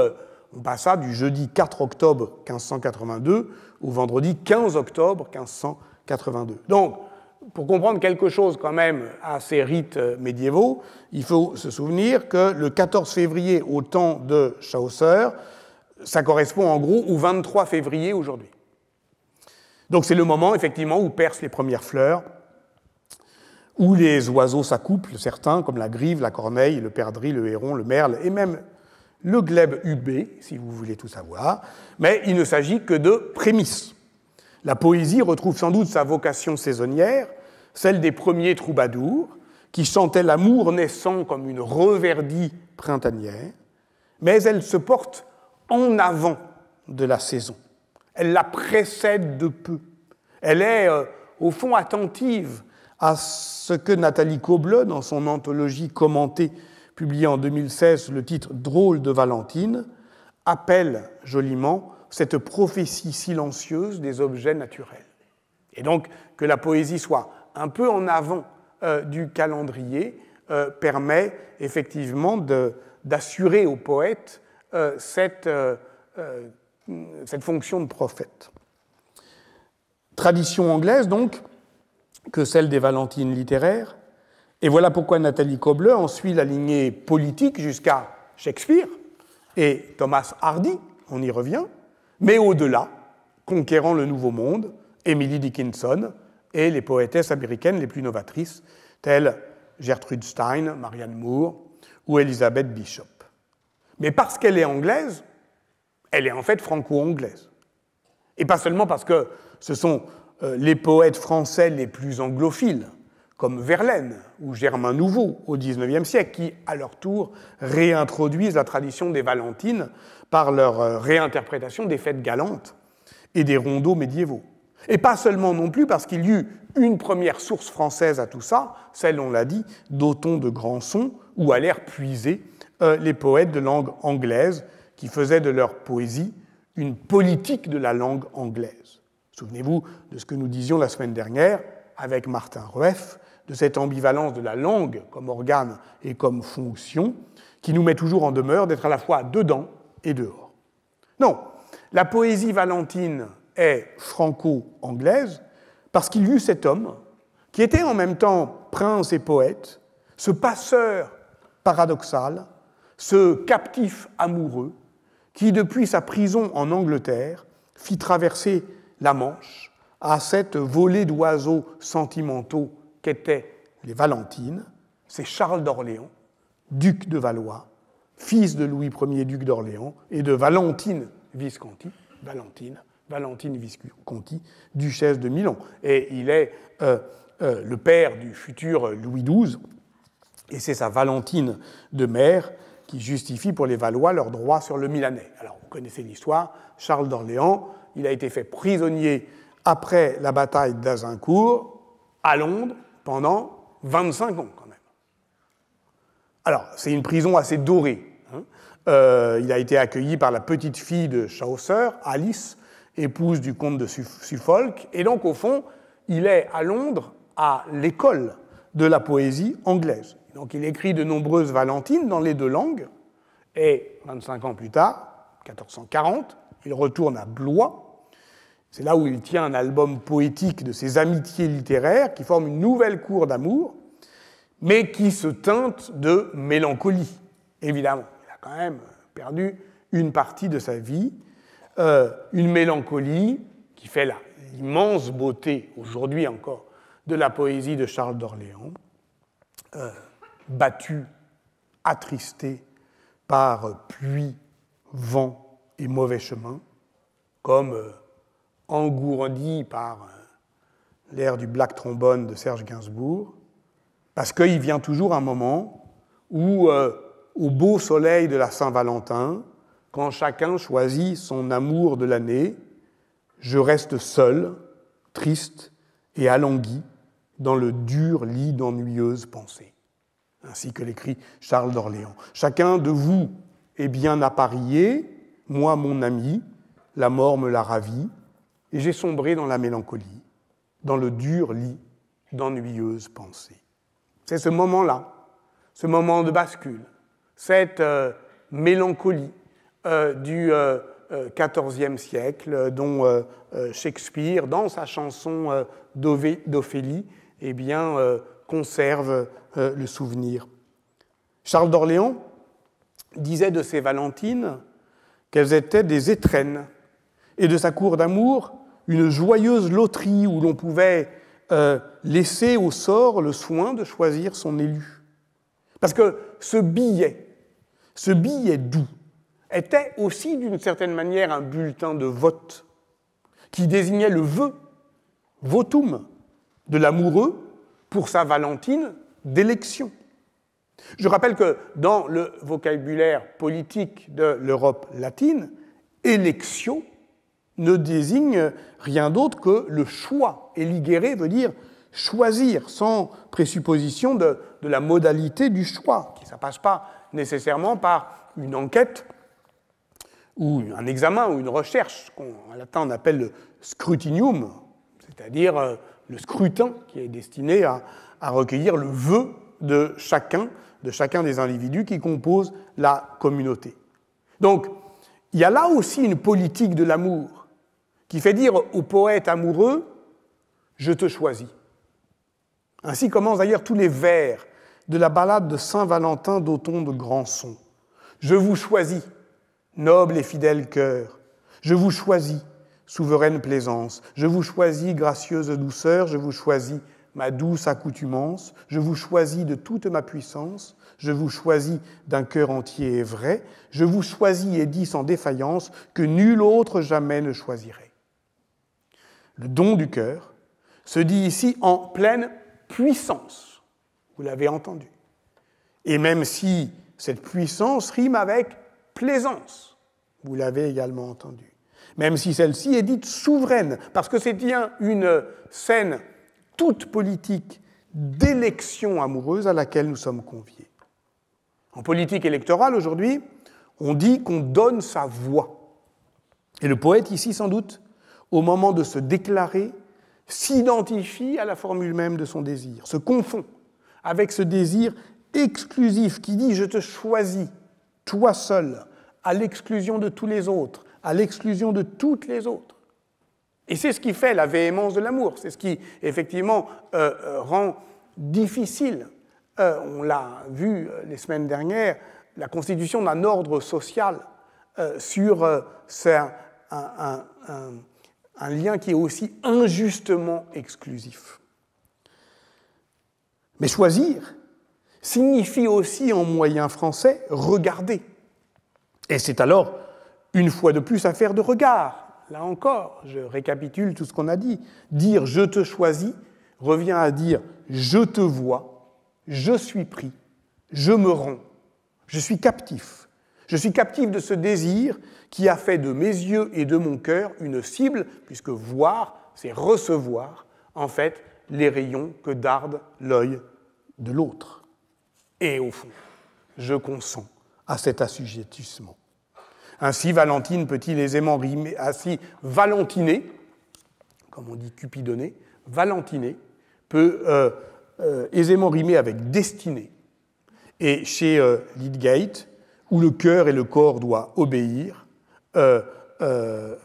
Speaker 1: on bah, passa du jeudi 4 octobre 1582 au vendredi 15 octobre 1582. Donc, pour comprendre quelque chose quand même à ces rites euh, médiévaux, il faut se souvenir que le 14 février au temps de Chaucer, ça correspond en gros au 23 février aujourd'hui. Donc c'est le moment effectivement où percent les premières fleurs, où les oiseaux s'accouplent, certains comme la grive, la corneille, le perdrix, le héron, le merle et même le glaive UB, si vous voulez tout savoir, mais il ne s'agit que de prémices. La poésie retrouve sans doute sa vocation saisonnière, celle des premiers troubadours, qui chantaient l'amour naissant comme une reverdie printanière, mais elle se porte en avant de la saison. Elle la précède de peu. Elle est, euh, au fond, attentive à ce que Nathalie Coble, dans son anthologie commentée publié en 2016 le titre Drôle de Valentine, appelle joliment cette prophétie silencieuse des objets naturels. Et donc que la poésie soit un peu en avant euh, du calendrier euh, permet effectivement d'assurer au poète euh, cette, cette fonction de prophète. Tradition anglaise donc, que celle des Valentines littéraires, et voilà pourquoi Nathalie Kobler en suit la lignée politique jusqu'à Shakespeare et Thomas Hardy, on y revient, mais au-delà, conquérant le Nouveau Monde, Emily Dickinson et les poétesses américaines les plus novatrices, telles Gertrude Stein, Marianne Moore ou Elizabeth Bishop. Mais parce qu'elle est anglaise, elle est en fait franco-anglaise. Et pas seulement parce que ce sont euh, les poètes français les plus anglophiles comme Verlaine ou Germain Nouveau au XIXe siècle, qui, à leur tour, réintroduisent la tradition des Valentines par leur euh, réinterprétation des fêtes galantes et des rondeaux médiévaux. Et pas seulement non plus parce qu'il y eut une première source française à tout ça, celle, on l'a dit, d'Othon de Granson, où allèrent puiser euh, les poètes de langue anglaise qui faisaient de leur poésie une politique de la langue anglaise. Souvenez-vous de ce que nous disions la semaine dernière avec Martin Rueff, de cette ambivalence de la langue comme organe et comme fonction, qui nous met toujours en demeure d'être à la fois dedans et dehors. Non, la poésie valentine est franco-anglaise parce qu'il y eut cet homme qui était en même temps prince et poète, ce passeur paradoxal, ce captif amoureux, qui depuis sa prison en Angleterre fit traverser la Manche à cette volée d'oiseaux sentimentaux étaient les Valentines, c'est Charles d'Orléans, duc de Valois, fils de Louis Ier, duc d'Orléans, et de Valentine Visconti, Valentine, Valentine Visconti, duchesse de Milan. Et il est euh, euh, le père du futur Louis XII, et c'est sa Valentine de mère qui justifie pour les Valois leur droit sur le Milanais. Alors, vous connaissez l'histoire, Charles d'Orléans, il a été fait prisonnier après la bataille d'Azincourt à Londres, pendant 25 ans quand même. Alors, c'est une prison assez dorée. Hein. Euh, il a été accueilli par la petite fille de Chaucer, Alice, épouse du comte de Suffolk, et donc au fond, il est à Londres à l'école de la poésie anglaise. Donc il écrit de nombreuses Valentines dans les deux langues, et 25 ans plus tard, 1440, il retourne à Blois c'est là où il tient un album poétique de ses amitiés littéraires qui forment une nouvelle cour d'amour, mais qui se teinte de mélancolie, évidemment. Il a quand même perdu une partie de sa vie, euh, une mélancolie qui fait l'immense beauté, aujourd'hui encore, de la poésie de Charles d'Orléans, euh, battue, attristée par pluie, vent et mauvais chemin, comme... Euh, engourdi par euh, l'air du black trombone de Serge Gainsbourg, parce qu'il vient toujours un moment où, euh, au beau soleil de la Saint-Valentin, quand chacun choisit son amour de l'année, je reste seul, triste et alangui dans le dur lit d'ennuyeuses pensées. Ainsi que l'écrit Charles d'Orléans. Chacun de vous est bien apparié, moi mon ami, la mort me la ravit, et j'ai sombré dans la mélancolie, dans le dur lit d'ennuyeuses pensées. C'est ce moment-là, ce moment de bascule, cette euh, mélancolie euh, du XIVe euh, siècle dont Shakespeare, dans sa chanson d'Ophélie, eh bien, conserve le souvenir. Charles d'Orléans disait de ses Valentines qu'elles étaient des étrennes et de sa cour d'amour, une joyeuse loterie où l'on pouvait euh, laisser au sort le soin de choisir son élu. Parce que ce billet, ce billet doux, était aussi d'une certaine manière un bulletin de vote qui désignait le vœu, votum, de l'amoureux pour sa Valentine d'élection. Je rappelle que dans le vocabulaire politique de l'Europe latine, élection ne désigne rien d'autre que le choix. Et veut dire choisir, sans présupposition de, la modalité du choix. Ça ne passe pas nécessairement par une enquête ou un examen ou une recherche, qu'en latin on appelle le scrutinium, c'est-à-dire euh, le scrutin qui est destiné à, à recueillir le vœu de chacun, de chacun des individus qui composent la communauté. Donc, il y a là aussi une politique de l'amour qui fait dire au poète amoureux Je te choisis. Ainsi commencent d'ailleurs tous les vers de la ballade de Saint-Valentin d'Auton de Granson. Je vous choisis, noble et fidèle cœur. Je vous choisis, souveraine plaisance. Je vous choisis, gracieuse douceur. Je vous choisis, ma douce accoutumance. Je vous choisis de toute ma puissance. Je vous choisis d'un cœur entier et vrai. Je vous choisis et dis sans défaillance que nul autre jamais ne choisirait le don du cœur, se dit ici en pleine puissance. Vous l'avez entendu. Et même si cette puissance rime avec plaisance, vous l'avez également entendu. Même si celle-ci est dite souveraine, parce que c'est bien une scène toute politique d'élection amoureuse à laquelle nous sommes conviés. En politique électorale, aujourd'hui, on dit qu'on donne sa voix. Et le poète ici, sans doute, au moment de se déclarer, s'identifie à la formule même de son désir, se confond avec ce désir exclusif qui dit je te choisis, toi seul, à l'exclusion de tous les autres, à l'exclusion de toutes les autres. Et c'est ce qui fait la véhémence de l'amour, c'est ce qui effectivement euh, euh, rend difficile, euh, on l'a vu les semaines dernières, la constitution d'un ordre social sur un, un lien qui est aussi injustement exclusif. Mais choisir signifie aussi en moyen français regarder. Et c'est alors, une fois de plus, affaire de regard. Là encore, je récapitule tout ce qu'on a dit. Dire je te choisis revient à dire je te vois, je suis pris, je me rends, je suis captif. Je suis captif de ce désir qui a fait de mes yeux et de mon cœur une cible, puisque voir, c'est recevoir, en fait, les rayons que darde l'œil de l'autre. Et au fond, je consens à cet assujettissement. Ainsi, Valentine peut-il aisément rimer, ainsi, Valentiner, comme on dit Cupidoné, Valentiner peut euh, euh, aisément rimer avec destinée. Et chez euh, Lydgate, où le cœur et le corps doivent obéir, euh, euh,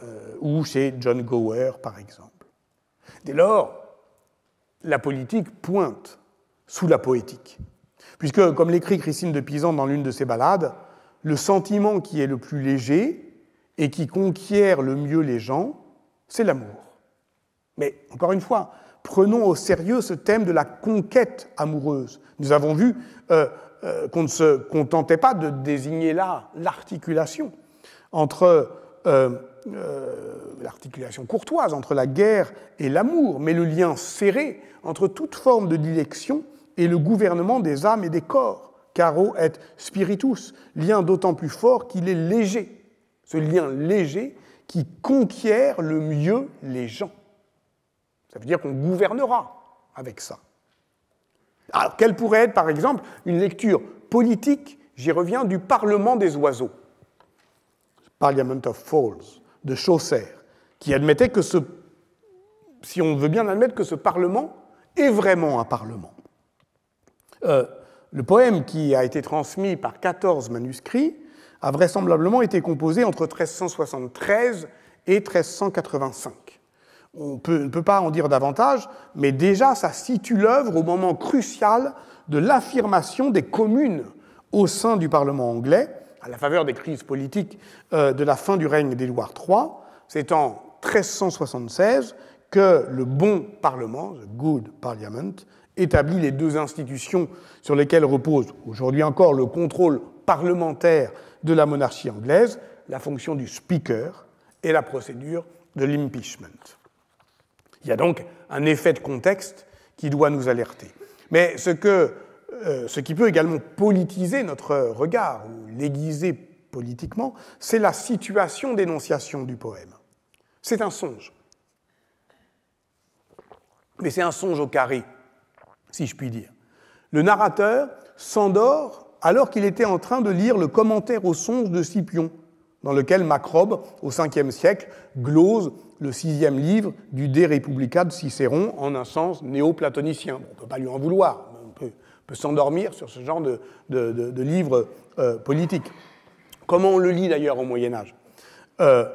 Speaker 1: ou chez John Gower, par exemple. Dès lors, la politique pointe sous la poétique, puisque, comme l'écrit Christine de Pisan dans l'une de ses ballades, le sentiment qui est le plus léger et qui conquiert le mieux les gens, c'est l'amour. Mais encore une fois, prenons au sérieux ce thème de la conquête amoureuse. Nous avons vu euh, qu'on ne se contentait pas de désigner là l'articulation, entre euh, euh, l'articulation courtoise entre la guerre et l'amour, mais le lien serré entre toute forme de dilection et le gouvernement des âmes et des corps. Caro est spiritus, lien d'autant plus fort qu'il est léger, ce lien léger qui conquiert le mieux les gens. Ça veut dire qu'on gouvernera avec ça. Alors, quelle pourrait être, par exemple, une lecture politique, j'y reviens, du Parlement des oiseaux Parliament of Falls de Chaucer, qui admettait que ce, si on veut bien admettre que ce Parlement est vraiment un Parlement. Euh, le poème qui a été transmis par 14 manuscrits a vraisemblablement été composé entre 1373 et 1385. On ne peut pas en dire davantage, mais déjà ça situe l'œuvre au moment crucial de l'affirmation des communes au sein du Parlement anglais, à la faveur des crises politiques euh, de la fin du règne d'Édouard III. C'est en 1376 que le bon Parlement, the good Parliament, établit les deux institutions sur lesquelles repose aujourd'hui encore le contrôle parlementaire de la monarchie anglaise, la fonction du Speaker et la procédure de l'impeachment. Il y a donc un effet de contexte qui doit nous alerter. Mais ce que euh, ce qui peut également politiser notre regard, ou l'aiguiser politiquement, c'est la situation d'énonciation du poème. C'est un songe. Mais c'est un songe au carré, si je puis dire. Le narrateur s'endort alors qu'il était en train de lire le commentaire au songe de Scipion, dans lequel Macrobe, au 5e siècle, glose le sixième livre du De Republica de Cicéron en un sens néo-platonicien. On ne peut pas lui en vouloir, peut, s'endormir sur ce genre de, livre euh, politique. Comment on le lit d'ailleurs au Moyen Âge euh,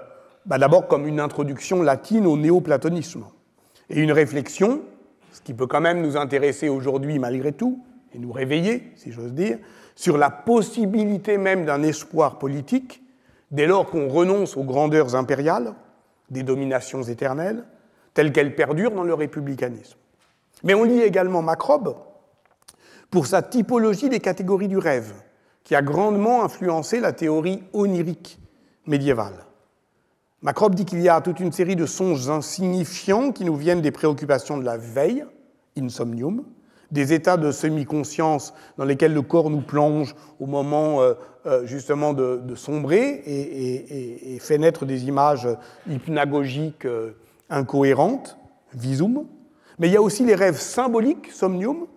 Speaker 1: bah, D'abord comme une introduction latine au néoplatonisme et une réflexion, ce qui peut quand même nous intéresser aujourd'hui malgré tout, et nous réveiller, si j'ose dire, sur la possibilité même d'un espoir politique dès lors qu'on renonce aux grandeurs impériales, des dominations éternelles, telles qu'elles perdurent dans le républicanisme. Mais on lit également Macrobe, pour sa typologie des catégories du rêve, qui a grandement influencé la théorie onirique médiévale. Macrop dit qu'il y a toute une série de songes insignifiants qui nous viennent des préoccupations de la veille, insomnium, des états de semi-conscience dans lesquels le corps nous plonge au moment euh, euh, justement de, sombrer et, fait naître des images hypnagogiques euh, incohérentes, visum. Mais il y a aussi les rêves symboliques, somnium,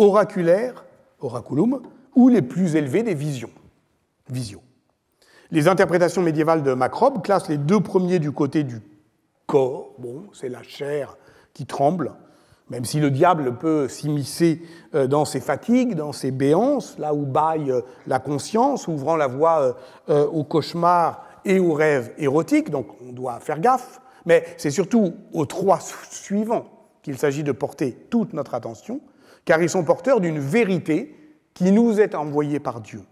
Speaker 1: oraculaires, oraculum, ou les plus élevés des visions. Vision. Les interprétations médiévales de Macrobe classent les deux premiers du côté du corps, bon, c'est la chair qui tremble, même si le diable peut s'immiscer euh, dans ses fatigues, dans ses béances, là où baille euh, la conscience, ouvrant la voie euh, au cauchemar et aux rêves érotiques, donc on doit faire gaffe, mais c'est surtout aux trois suivants qu'il s'agit de porter toute notre attention, car ils sont porteurs d'une vérité qui nous est envoyée par Dieu,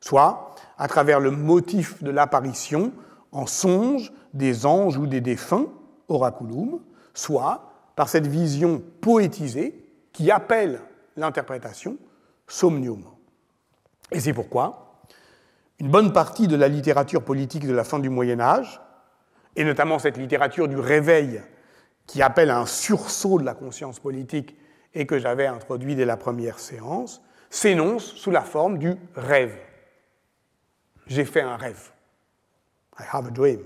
Speaker 1: soit à travers le motif de l'apparition en songe des anges ou des défunts, oraculum, soit par cette vision poétisée qui appelle l'interprétation, somnium. Et c'est pourquoi une bonne partie de la littérature politique de la fin du Moyen Âge, et notamment cette littérature du réveil qui appelle à un sursaut de la conscience politique et que j'avais introduit dès la première séance s'énonce sous la forme du rêve. J'ai fait un rêve. I have a dream.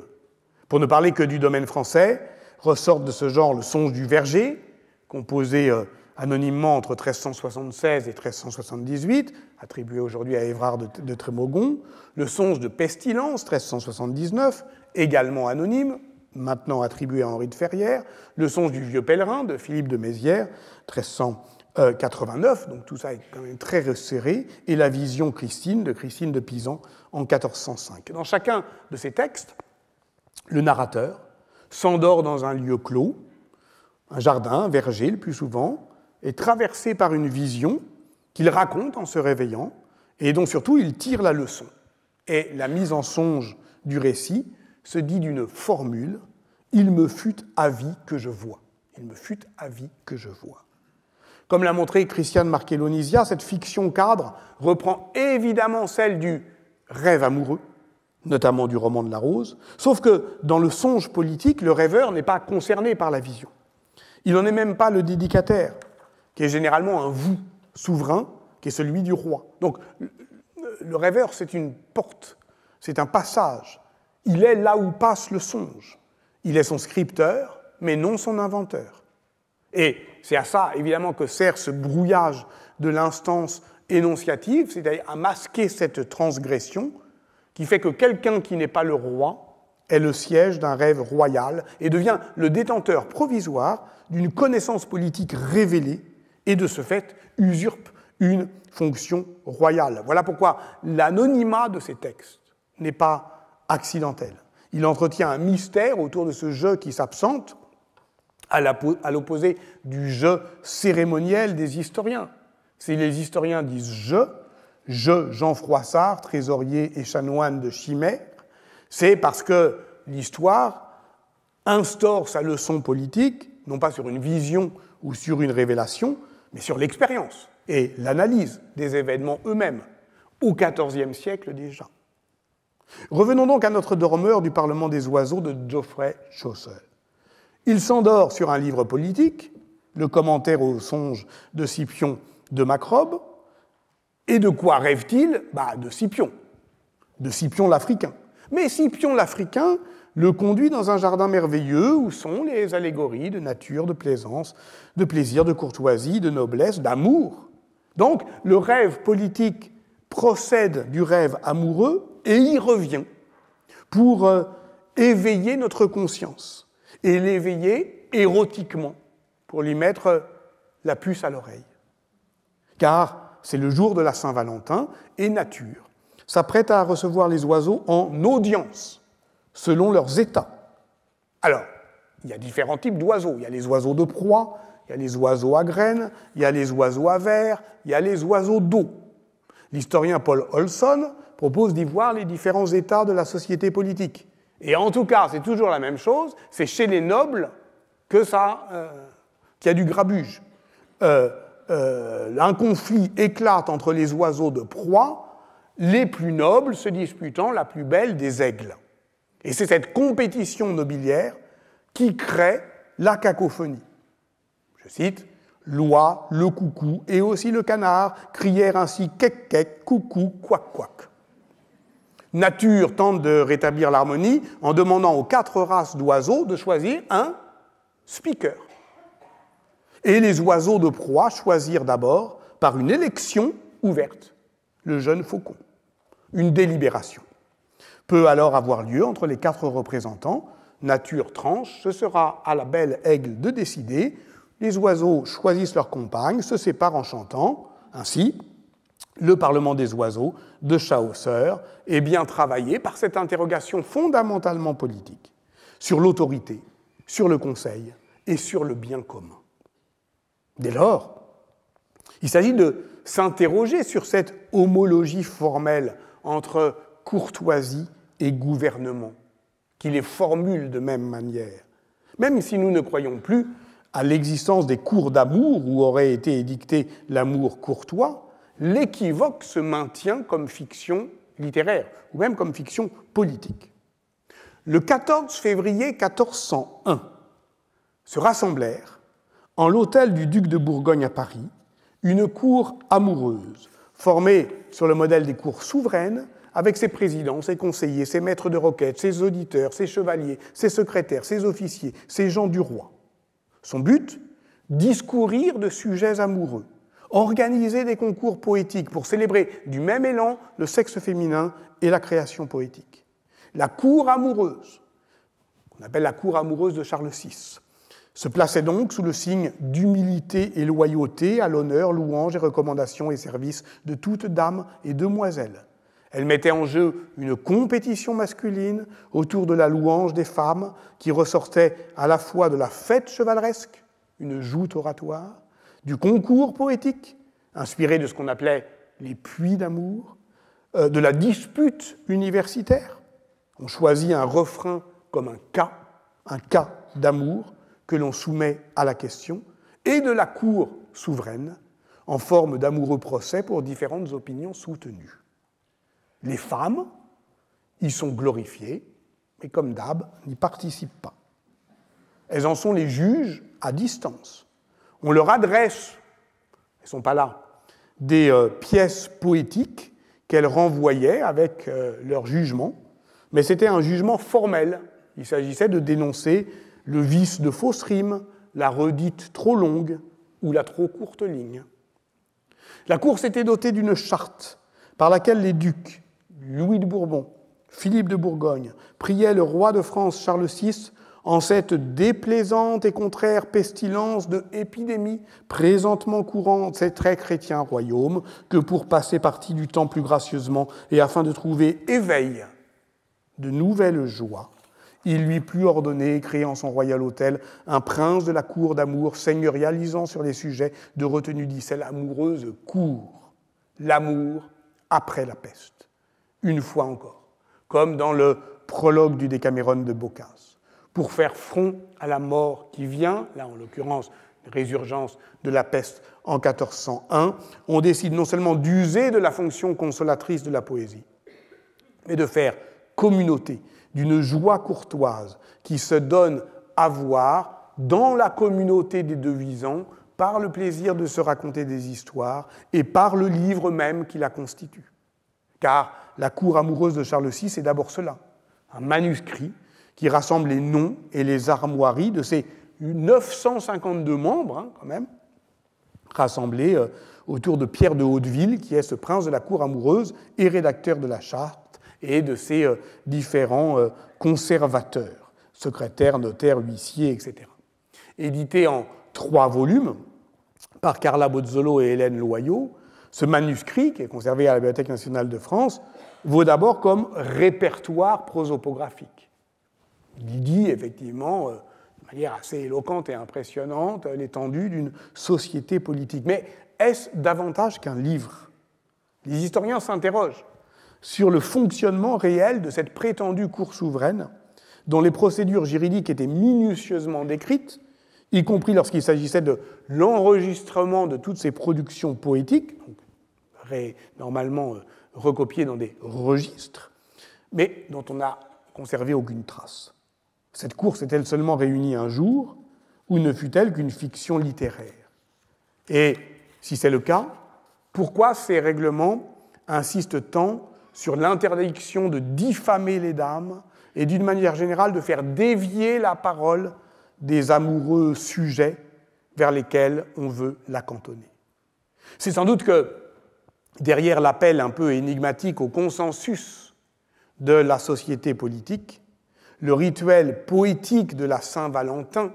Speaker 1: Pour ne parler que du domaine français, ressortent de ce genre le songe du verger, composé euh, anonymement entre 1376 et 1378, attribué aujourd'hui à Évrard de, de Trémogon, le songe de pestilence 1379, également anonyme, maintenant attribué à Henri de Ferrières, Le songe du vieux pèlerin de Philippe de Mézières, 1389, euh, donc tout ça est quand même très resserré, et la vision Christine de Christine de Pisan en 1405. Dans chacun de ces textes, le narrateur s'endort dans un lieu clos, un jardin, un verger le plus souvent, est traversé par une vision qu'il raconte en se réveillant, et dont surtout il tire la leçon. Et la mise en songe du récit se dit d'une formule Il me fut avis que je vois. Il me fut avis que je vois. Comme l'a montré Christiane Marquelonisia, cette fiction cadre reprend évidemment celle du rêve amoureux, notamment du roman de la rose, sauf que dans le songe politique, le rêveur n'est pas concerné par la vision. Il n'en est même pas le dédicataire, qui est généralement un vous souverain, qui est celui du roi. Donc le rêveur, c'est une porte, c'est un passage il est là où passe le songe. Il est son scripteur, mais non son inventeur. Et c'est à ça, évidemment, que sert ce brouillage de l'instance énonciative, c'est-à-dire à masquer cette transgression qui fait que quelqu'un qui n'est pas le roi est le siège d'un rêve royal et devient le détenteur provisoire d'une connaissance politique révélée et de ce fait usurpe une fonction royale. Voilà pourquoi l'anonymat de ces textes n'est pas accidentelle. Il entretient un mystère autour de ce jeu qui s'absente, à l'opposé du jeu cérémoniel des historiens. Si les historiens disent je, je, Jean Froissart, trésorier et chanoine de Chimère, c'est parce que l'histoire instaure sa leçon politique, non pas sur une vision ou sur une révélation, mais sur l'expérience et l'analyse des événements eux-mêmes, au XIVe siècle déjà. Revenons donc à notre dormeur du Parlement des oiseaux de Geoffrey Chaucer. Il s'endort sur un livre politique, le commentaire aux songes de Scipion de Macrobe. Et de quoi rêve-t-il bah, De Scipion, de Scipion l'Africain. Mais Scipion l'Africain le conduit dans un jardin merveilleux où sont les allégories de nature, de plaisance, de plaisir, de courtoisie, de noblesse, d'amour. Donc le rêve politique procède du rêve amoureux et y revient pour euh, éveiller notre conscience et l'éveiller érotiquement pour lui mettre euh, la puce à l'oreille. Car c'est le jour de la Saint-Valentin et nature s'apprête à recevoir les oiseaux en audience, selon leurs états. Alors, il y a différents types d'oiseaux. Il y a les oiseaux de proie, il y a les oiseaux à graines, il y a les oiseaux à verre, il y a les oiseaux d'eau. L'historien Paul Olson propose d'y voir les différents états de la société politique. Et en tout cas, c'est toujours la même chose, c'est chez les nobles que ça, euh, qu'il y a du grabuge. Euh, euh, un conflit éclate entre les oiseaux de proie, les plus nobles se disputant la plus belle des aigles. Et c'est cette compétition nobiliaire qui crée la cacophonie. Je cite Loi, le coucou et aussi le canard crièrent ainsi Kek, kek, coucou, quac quac. Nature tente de rétablir l'harmonie en demandant aux quatre races d'oiseaux de choisir un speaker. Et les oiseaux de proie choisirent d'abord, par une élection ouverte, le jeune faucon. Une délibération peut alors avoir lieu entre les quatre représentants. Nature tranche, ce sera à la belle aigle de décider. Les oiseaux choisissent leur compagne, se séparent en chantant. Ainsi, le Parlement des oiseaux de Chaosseur, est bien travaillé par cette interrogation fondamentalement politique sur l'autorité, sur le conseil et sur le bien commun. Dès lors, il s'agit de s'interroger sur cette homologie formelle entre courtoisie et gouvernement, qui les formule de même manière, même si nous ne croyons plus à l'existence des cours d'amour où aurait été édicté l'amour courtois, l'équivoque se maintient comme fiction littéraire, ou même comme fiction politique. Le 14 février 1401 se rassemblèrent, en l'hôtel du duc de Bourgogne à Paris, une cour amoureuse, formée sur le modèle des cours souveraines, avec ses présidents, ses conseillers, ses maîtres de roquette, ses auditeurs, ses chevaliers, ses secrétaires, ses officiers, ses gens du roi. Son but Discourir de sujets amoureux, organiser des concours poétiques pour célébrer du même élan le sexe féminin et la création poétique. La cour amoureuse, qu'on appelle la cour amoureuse de Charles VI, se plaçait donc sous le signe d'humilité et loyauté à l'honneur, louange et recommandations et services de toutes dames et demoiselles. Elle mettait en jeu une compétition masculine autour de la louange des femmes qui ressortait à la fois de la fête chevaleresque, une joute oratoire, du concours poétique, inspiré de ce qu'on appelait les puits d'amour, euh, de la dispute universitaire. On choisit un refrain comme un cas, un cas d'amour que l'on soumet à la question, et de la cour souveraine, en forme d'amoureux procès pour différentes opinions soutenues. Les femmes y sont glorifiées, mais comme d'hab, n'y participent pas. Elles en sont les juges à distance, on leur adresse, elles ne sont pas là, des euh, pièces poétiques qu'elles renvoyaient avec euh, leur jugement, mais c'était un jugement formel. Il s'agissait de dénoncer le vice de fausse rime, la redite trop longue ou la trop courte ligne. La cour s'était dotée d'une charte par laquelle les ducs, Louis de Bourbon, Philippe de Bourgogne, priaient le roi de France Charles VI en cette déplaisante et contraire pestilence de épidémie présentement courante, c'est très chrétien royaume que pour passer partie du temps plus gracieusement et afin de trouver éveil de nouvelles joies, il lui plut ordonner, créant son royal hôtel, un prince de la cour d'amour, seigneurialisant sur les sujets de retenue d'Icelle amoureuse cour l'amour après la peste. Une fois encore, comme dans le prologue du Décaméron de Boccace pour faire front à la mort qui vient, là en l'occurrence résurgence de la peste en 1401, on décide non seulement d'user de la fonction consolatrice de la poésie, mais de faire communauté d'une joie courtoise qui se donne à voir dans la communauté des devisants par le plaisir de se raconter des histoires et par le livre même qui la constitue. Car la cour amoureuse de Charles VI est d'abord cela, un manuscrit qui rassemble les noms et les armoiries de ces 952 membres, hein, quand même, rassemblés euh, autour de Pierre de Hauteville, qui est ce prince de la cour amoureuse et rédacteur de la charte, et de ses euh, différents euh, conservateurs, secrétaires, notaires, huissiers, etc. Édité en trois volumes par Carla Bozzolo et Hélène Loyau, ce manuscrit, qui est conservé à la Bibliothèque nationale de France, vaut d'abord comme répertoire prosopographique. Il dit effectivement, euh, de manière assez éloquente et impressionnante, euh, l'étendue d'une société politique. Mais est-ce davantage qu'un livre Les historiens s'interrogent sur le fonctionnement réel de cette prétendue cour souveraine, dont les procédures juridiques étaient minutieusement décrites, y compris lorsqu'il s'agissait de l'enregistrement de toutes ces productions poétiques, normalement euh, recopiées dans des registres, mais dont on n'a conservé aucune trace. Cette course est-elle seulement réunie un jour ou ne fut-elle qu'une fiction littéraire Et si c'est le cas, pourquoi ces règlements insistent tant sur l'interdiction de diffamer les dames et d'une manière générale de faire dévier la parole des amoureux sujets vers lesquels on veut la cantonner. C'est sans doute que derrière l'appel un peu énigmatique au consensus de la société politique, le rituel poétique de la Saint-Valentin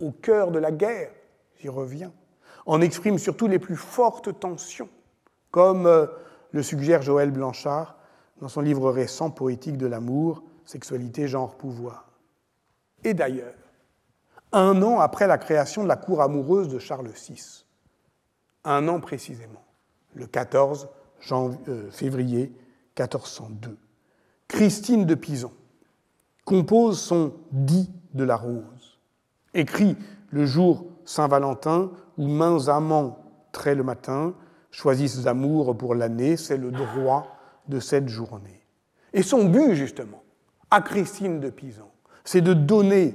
Speaker 1: au cœur de la guerre, j'y reviens, en exprime surtout les plus fortes tensions, comme euh, le suggère Joël Blanchard dans son livre récent Poétique de l'amour, sexualité, genre, pouvoir. Et d'ailleurs, un an après la création de la cour amoureuse de Charles VI, un an précisément, le 14 euh, février 1402, Christine de Pison, compose son dit de la rose, écrit le jour Saint-Valentin où mains amants très le matin choisissent amour pour l'année, c'est le droit de cette journée. Et son but, justement, à Christine de Pisan, c'est de donner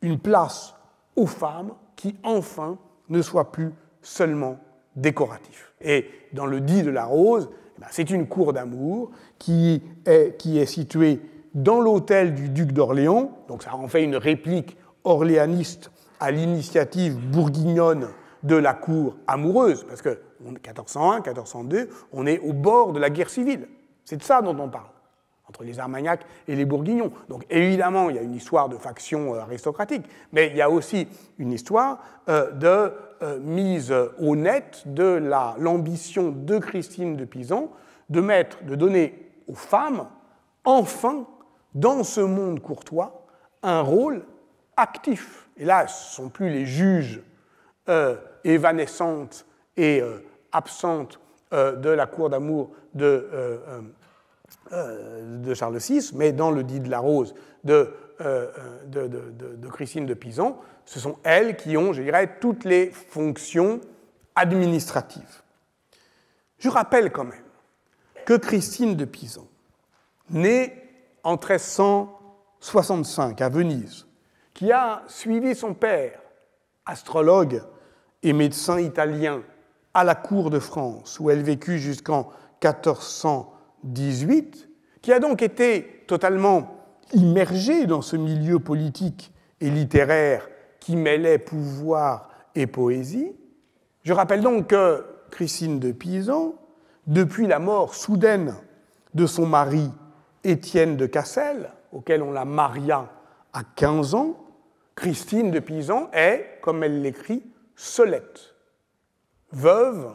Speaker 1: une place aux femmes qui, enfin, ne soient plus seulement décoratives. Et dans le dit de la rose, eh ben, c'est une cour d'amour qui est, qui est située dans l'hôtel du duc d'Orléans, donc ça en fait une réplique orléaniste à l'initiative bourguignonne de la cour amoureuse, parce que 1401, 1402, on est au bord de la guerre civile. C'est de ça dont on parle, entre les Armagnacs et les Bourguignons. Donc évidemment, il y a une histoire de faction euh, aristocratique, mais il y a aussi une histoire euh, de euh, mise au net de l'ambition de Christine de Pisan de mettre, de donner aux femmes, enfin, dans ce monde courtois, un rôle actif. Et là, ce ne sont plus les juges euh, évanescentes et euh, absentes euh, de la cour d'amour de, Charles VI, mais dans le dit de la Rose de, Christine de Pisan, ce sont elles qui ont, je dirais, toutes les fonctions administratives. Je rappelle quand même que Christine de Pisan, n'est en 1365 à Venise, qui a suivi son père, astrologue et médecin italien, à la cour de France, où elle vécut jusqu'en 1418, qui a donc été totalement immergée dans ce milieu politique et littéraire qui mêlait pouvoir et poésie. Je rappelle donc que Christine de Pisan, depuis la mort soudaine de son mari Étienne de Cassel, auquel on la maria à 15 ans, Christine de Pisan est, comme elle l'écrit, solette, veuve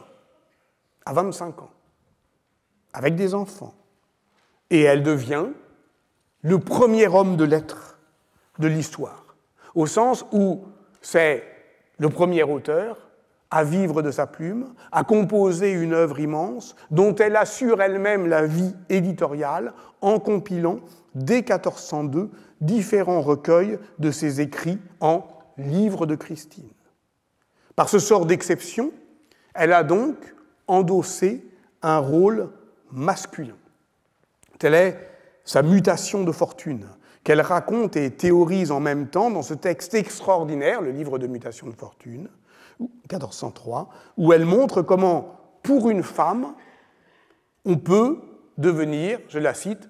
Speaker 1: à 25 ans, avec des enfants. Et elle devient le premier homme de lettres de l'histoire, au sens où c'est le premier auteur à vivre de sa plume, à composer une œuvre immense dont elle assure elle-même la vie éditoriale en compilant dès 1402 différents recueils de ses écrits en livre de Christine. Par ce sort d'exception, elle a donc endossé un rôle masculin. Telle est sa mutation de fortune, qu'elle raconte et théorise en même temps dans ce texte extraordinaire, le livre de mutation de fortune, 1403, où elle montre comment, pour une femme, on peut devenir, je la cite,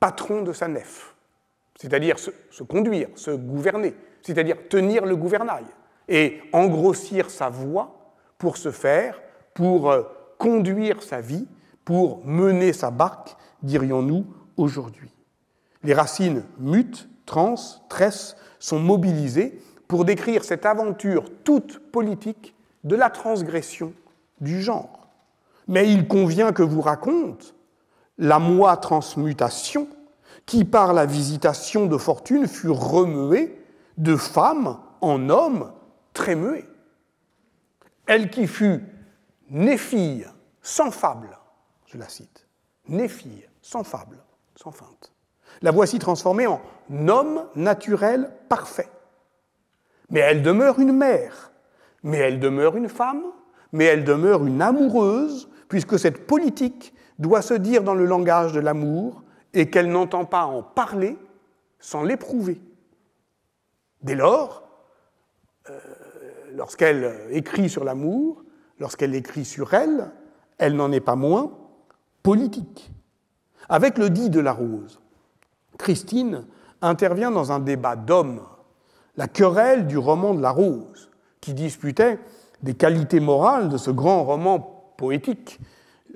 Speaker 1: patron de sa nef, c'est-à-dire se, conduire, se gouverner, c'est-à-dire tenir le gouvernail et engrossir sa voix pour se faire, pour euh, conduire sa vie, pour mener sa barque, dirions-nous aujourd'hui. Les racines mutes, trans, tresse sont mobilisées pour décrire cette aventure toute politique de la transgression du genre. Mais il convient que vous raconte la moi transmutation qui, par la visitation de fortune, fut remuée de femme en homme très muet. Elle qui fut née fille, sans fable, je la cite, née fille, sans fable, sans feinte. La voici transformée en homme naturel parfait, mais elle demeure une mère, mais elle demeure une femme, mais elle demeure une amoureuse, puisque cette politique doit se dire dans le langage de l'amour et qu'elle n'entend pas en parler sans l'éprouver. Dès lors, euh, lorsqu'elle écrit sur l'amour, lorsqu'elle écrit sur elle, elle n'en est pas moins politique. Avec le dit de la rose, Christine intervient dans un débat d'hommes la querelle du roman de la rose, qui disputait des qualités morales de ce grand roman poétique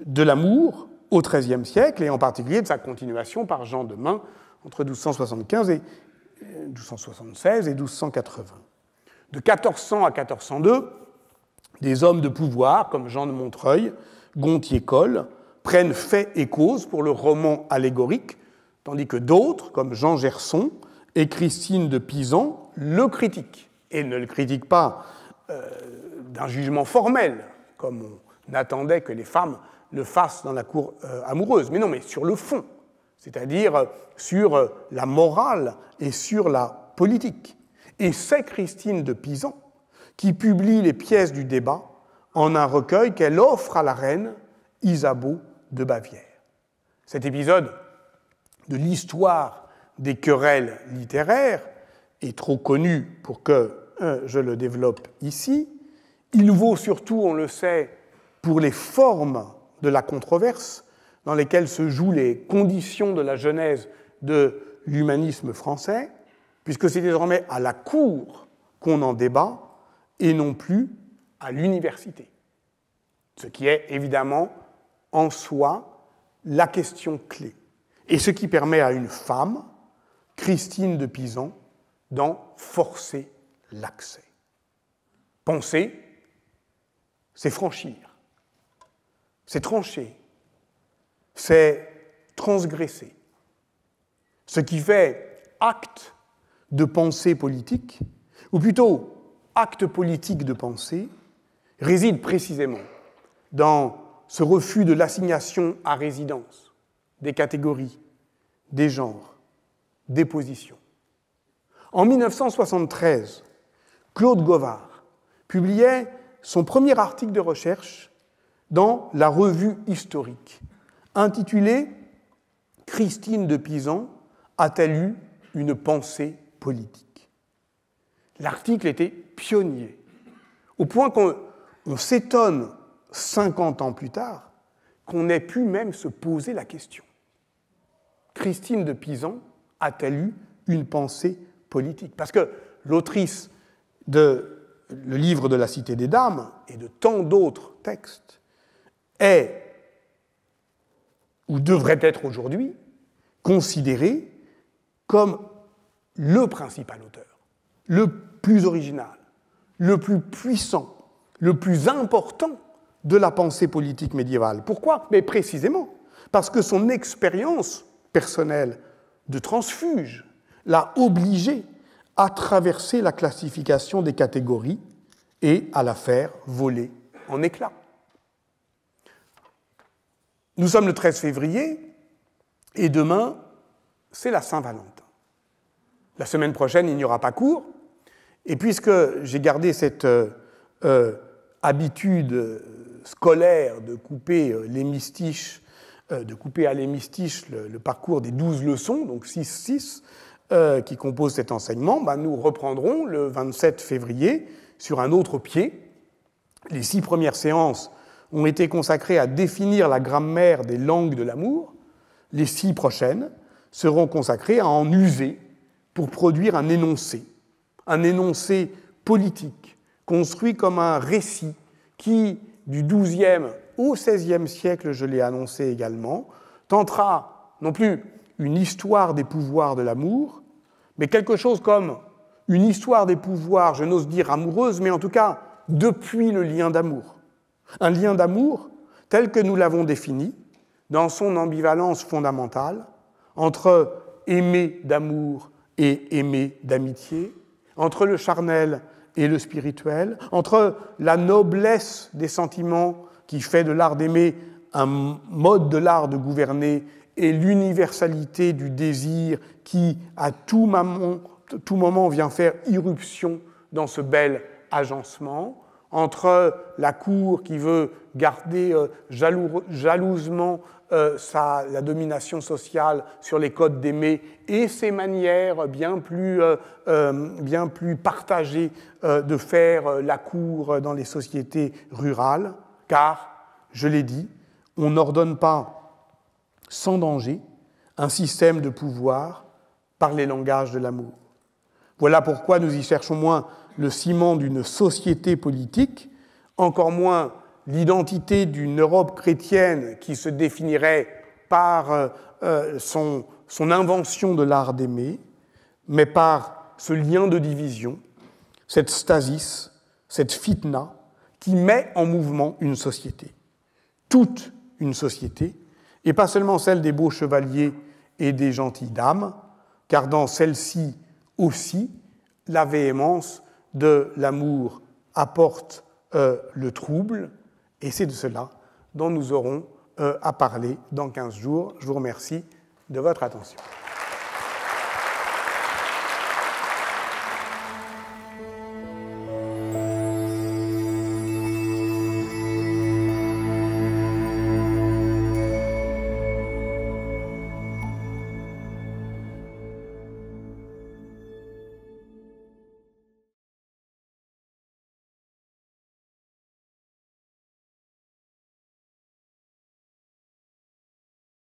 Speaker 1: de l'amour au XIIIe siècle, et en particulier de sa continuation par Jean de Main entre 1275 et 1276 euh, et 1280. De 1400 à 1402, des hommes de pouvoir comme Jean de Montreuil, gontier Colle, prennent fait et cause pour le roman allégorique, tandis que d'autres, comme Jean Gerson et Christine de Pisan, le critique, et ne le critique pas euh, d'un jugement formel, comme on attendait que les femmes le fassent dans la cour euh, amoureuse, mais non, mais sur le fond, c'est-à-dire euh, sur la morale et sur la politique. Et c'est Christine de Pisan qui publie les pièces du débat en un recueil qu'elle offre à la reine Isabeau de Bavière. Cet épisode de l'histoire des querelles littéraires est trop connu pour que je le développe ici. Il vaut surtout, on le sait, pour les formes de la controverse dans lesquelles se jouent les conditions de la genèse de l'humanisme français, puisque c'est désormais à la cour qu'on en débat et non plus à l'université. Ce qui est évidemment en soi la question clé. Et ce qui permet à une femme, Christine de Pisan, dans forcer l'accès. Penser, c'est franchir, c'est trancher, c'est transgresser. Ce qui fait acte de pensée politique, ou plutôt acte politique de pensée, réside précisément dans ce refus de l'assignation à résidence des catégories, des genres, des positions. En 1973, Claude Govard publiait son premier article de recherche dans la revue historique, intitulé Christine de Pisan a-t-elle eu une pensée politique L'article était pionnier, au point qu'on s'étonne 50 ans plus tard qu'on ait pu même se poser la question. Christine de Pisan a-t-elle eu une pensée politique politique. Parce que l'autrice de le livre de la Cité des Dames et de tant d'autres textes est, ou devrait être aujourd'hui, considérée comme le principal auteur, le plus original, le plus puissant, le plus important de la pensée politique médiévale. Pourquoi Mais précisément parce que son expérience personnelle de transfuge, l'a obligé à traverser la classification des catégories et à la faire voler en éclats. Nous sommes le 13 février et demain, c'est la Saint-Valentin. La semaine prochaine, il n'y aura pas cours. Et puisque j'ai gardé cette euh, euh, habitude scolaire de couper euh, les de couper à l'hémistiche le, le parcours des douze leçons, donc 6-6, euh, qui compose cet enseignement, bah, nous reprendrons le 27 février sur un autre pied. Les six premières séances ont été consacrées à définir la grammaire des langues de l'amour. Les six prochaines seront consacrées à en user pour produire un énoncé, un énoncé politique, construit comme un récit qui, du XIIe au XVIe siècle, je l'ai annoncé également, tentera non plus une histoire des pouvoirs de l'amour, mais quelque chose comme une histoire des pouvoirs, je n'ose dire amoureuse, mais en tout cas depuis le lien d'amour. Un lien d'amour tel que nous l'avons défini dans son ambivalence fondamentale entre aimer d'amour et aimer d'amitié, entre le charnel et le spirituel, entre la noblesse des sentiments qui fait de l'art d'aimer un mode de l'art de gouverner et l'universalité du désir qui, à tout moment, tout moment, vient faire irruption dans ce bel agencement, entre la cour qui veut garder euh, jalousement euh, sa, la domination sociale sur les codes d'aimer et ses manières bien plus, euh, bien plus partagées de faire la cour dans les sociétés rurales, car, je l'ai dit, on n'ordonne pas sans danger, un système de pouvoir par les langages de l'amour. Voilà pourquoi nous y cherchons moins le ciment d'une société politique, encore moins l'identité d'une Europe chrétienne qui se définirait par euh, euh, son, son invention de l'art d'aimer, mais par ce lien de division, cette stasis, cette fitna, qui met en mouvement une société, toute une société, et pas seulement celle des beaux chevaliers et des gentilles dames, car dans celle-ci aussi, la véhémence de l'amour apporte euh, le trouble, et c'est de cela dont nous aurons euh, à parler dans 15 jours. Je vous remercie de votre attention.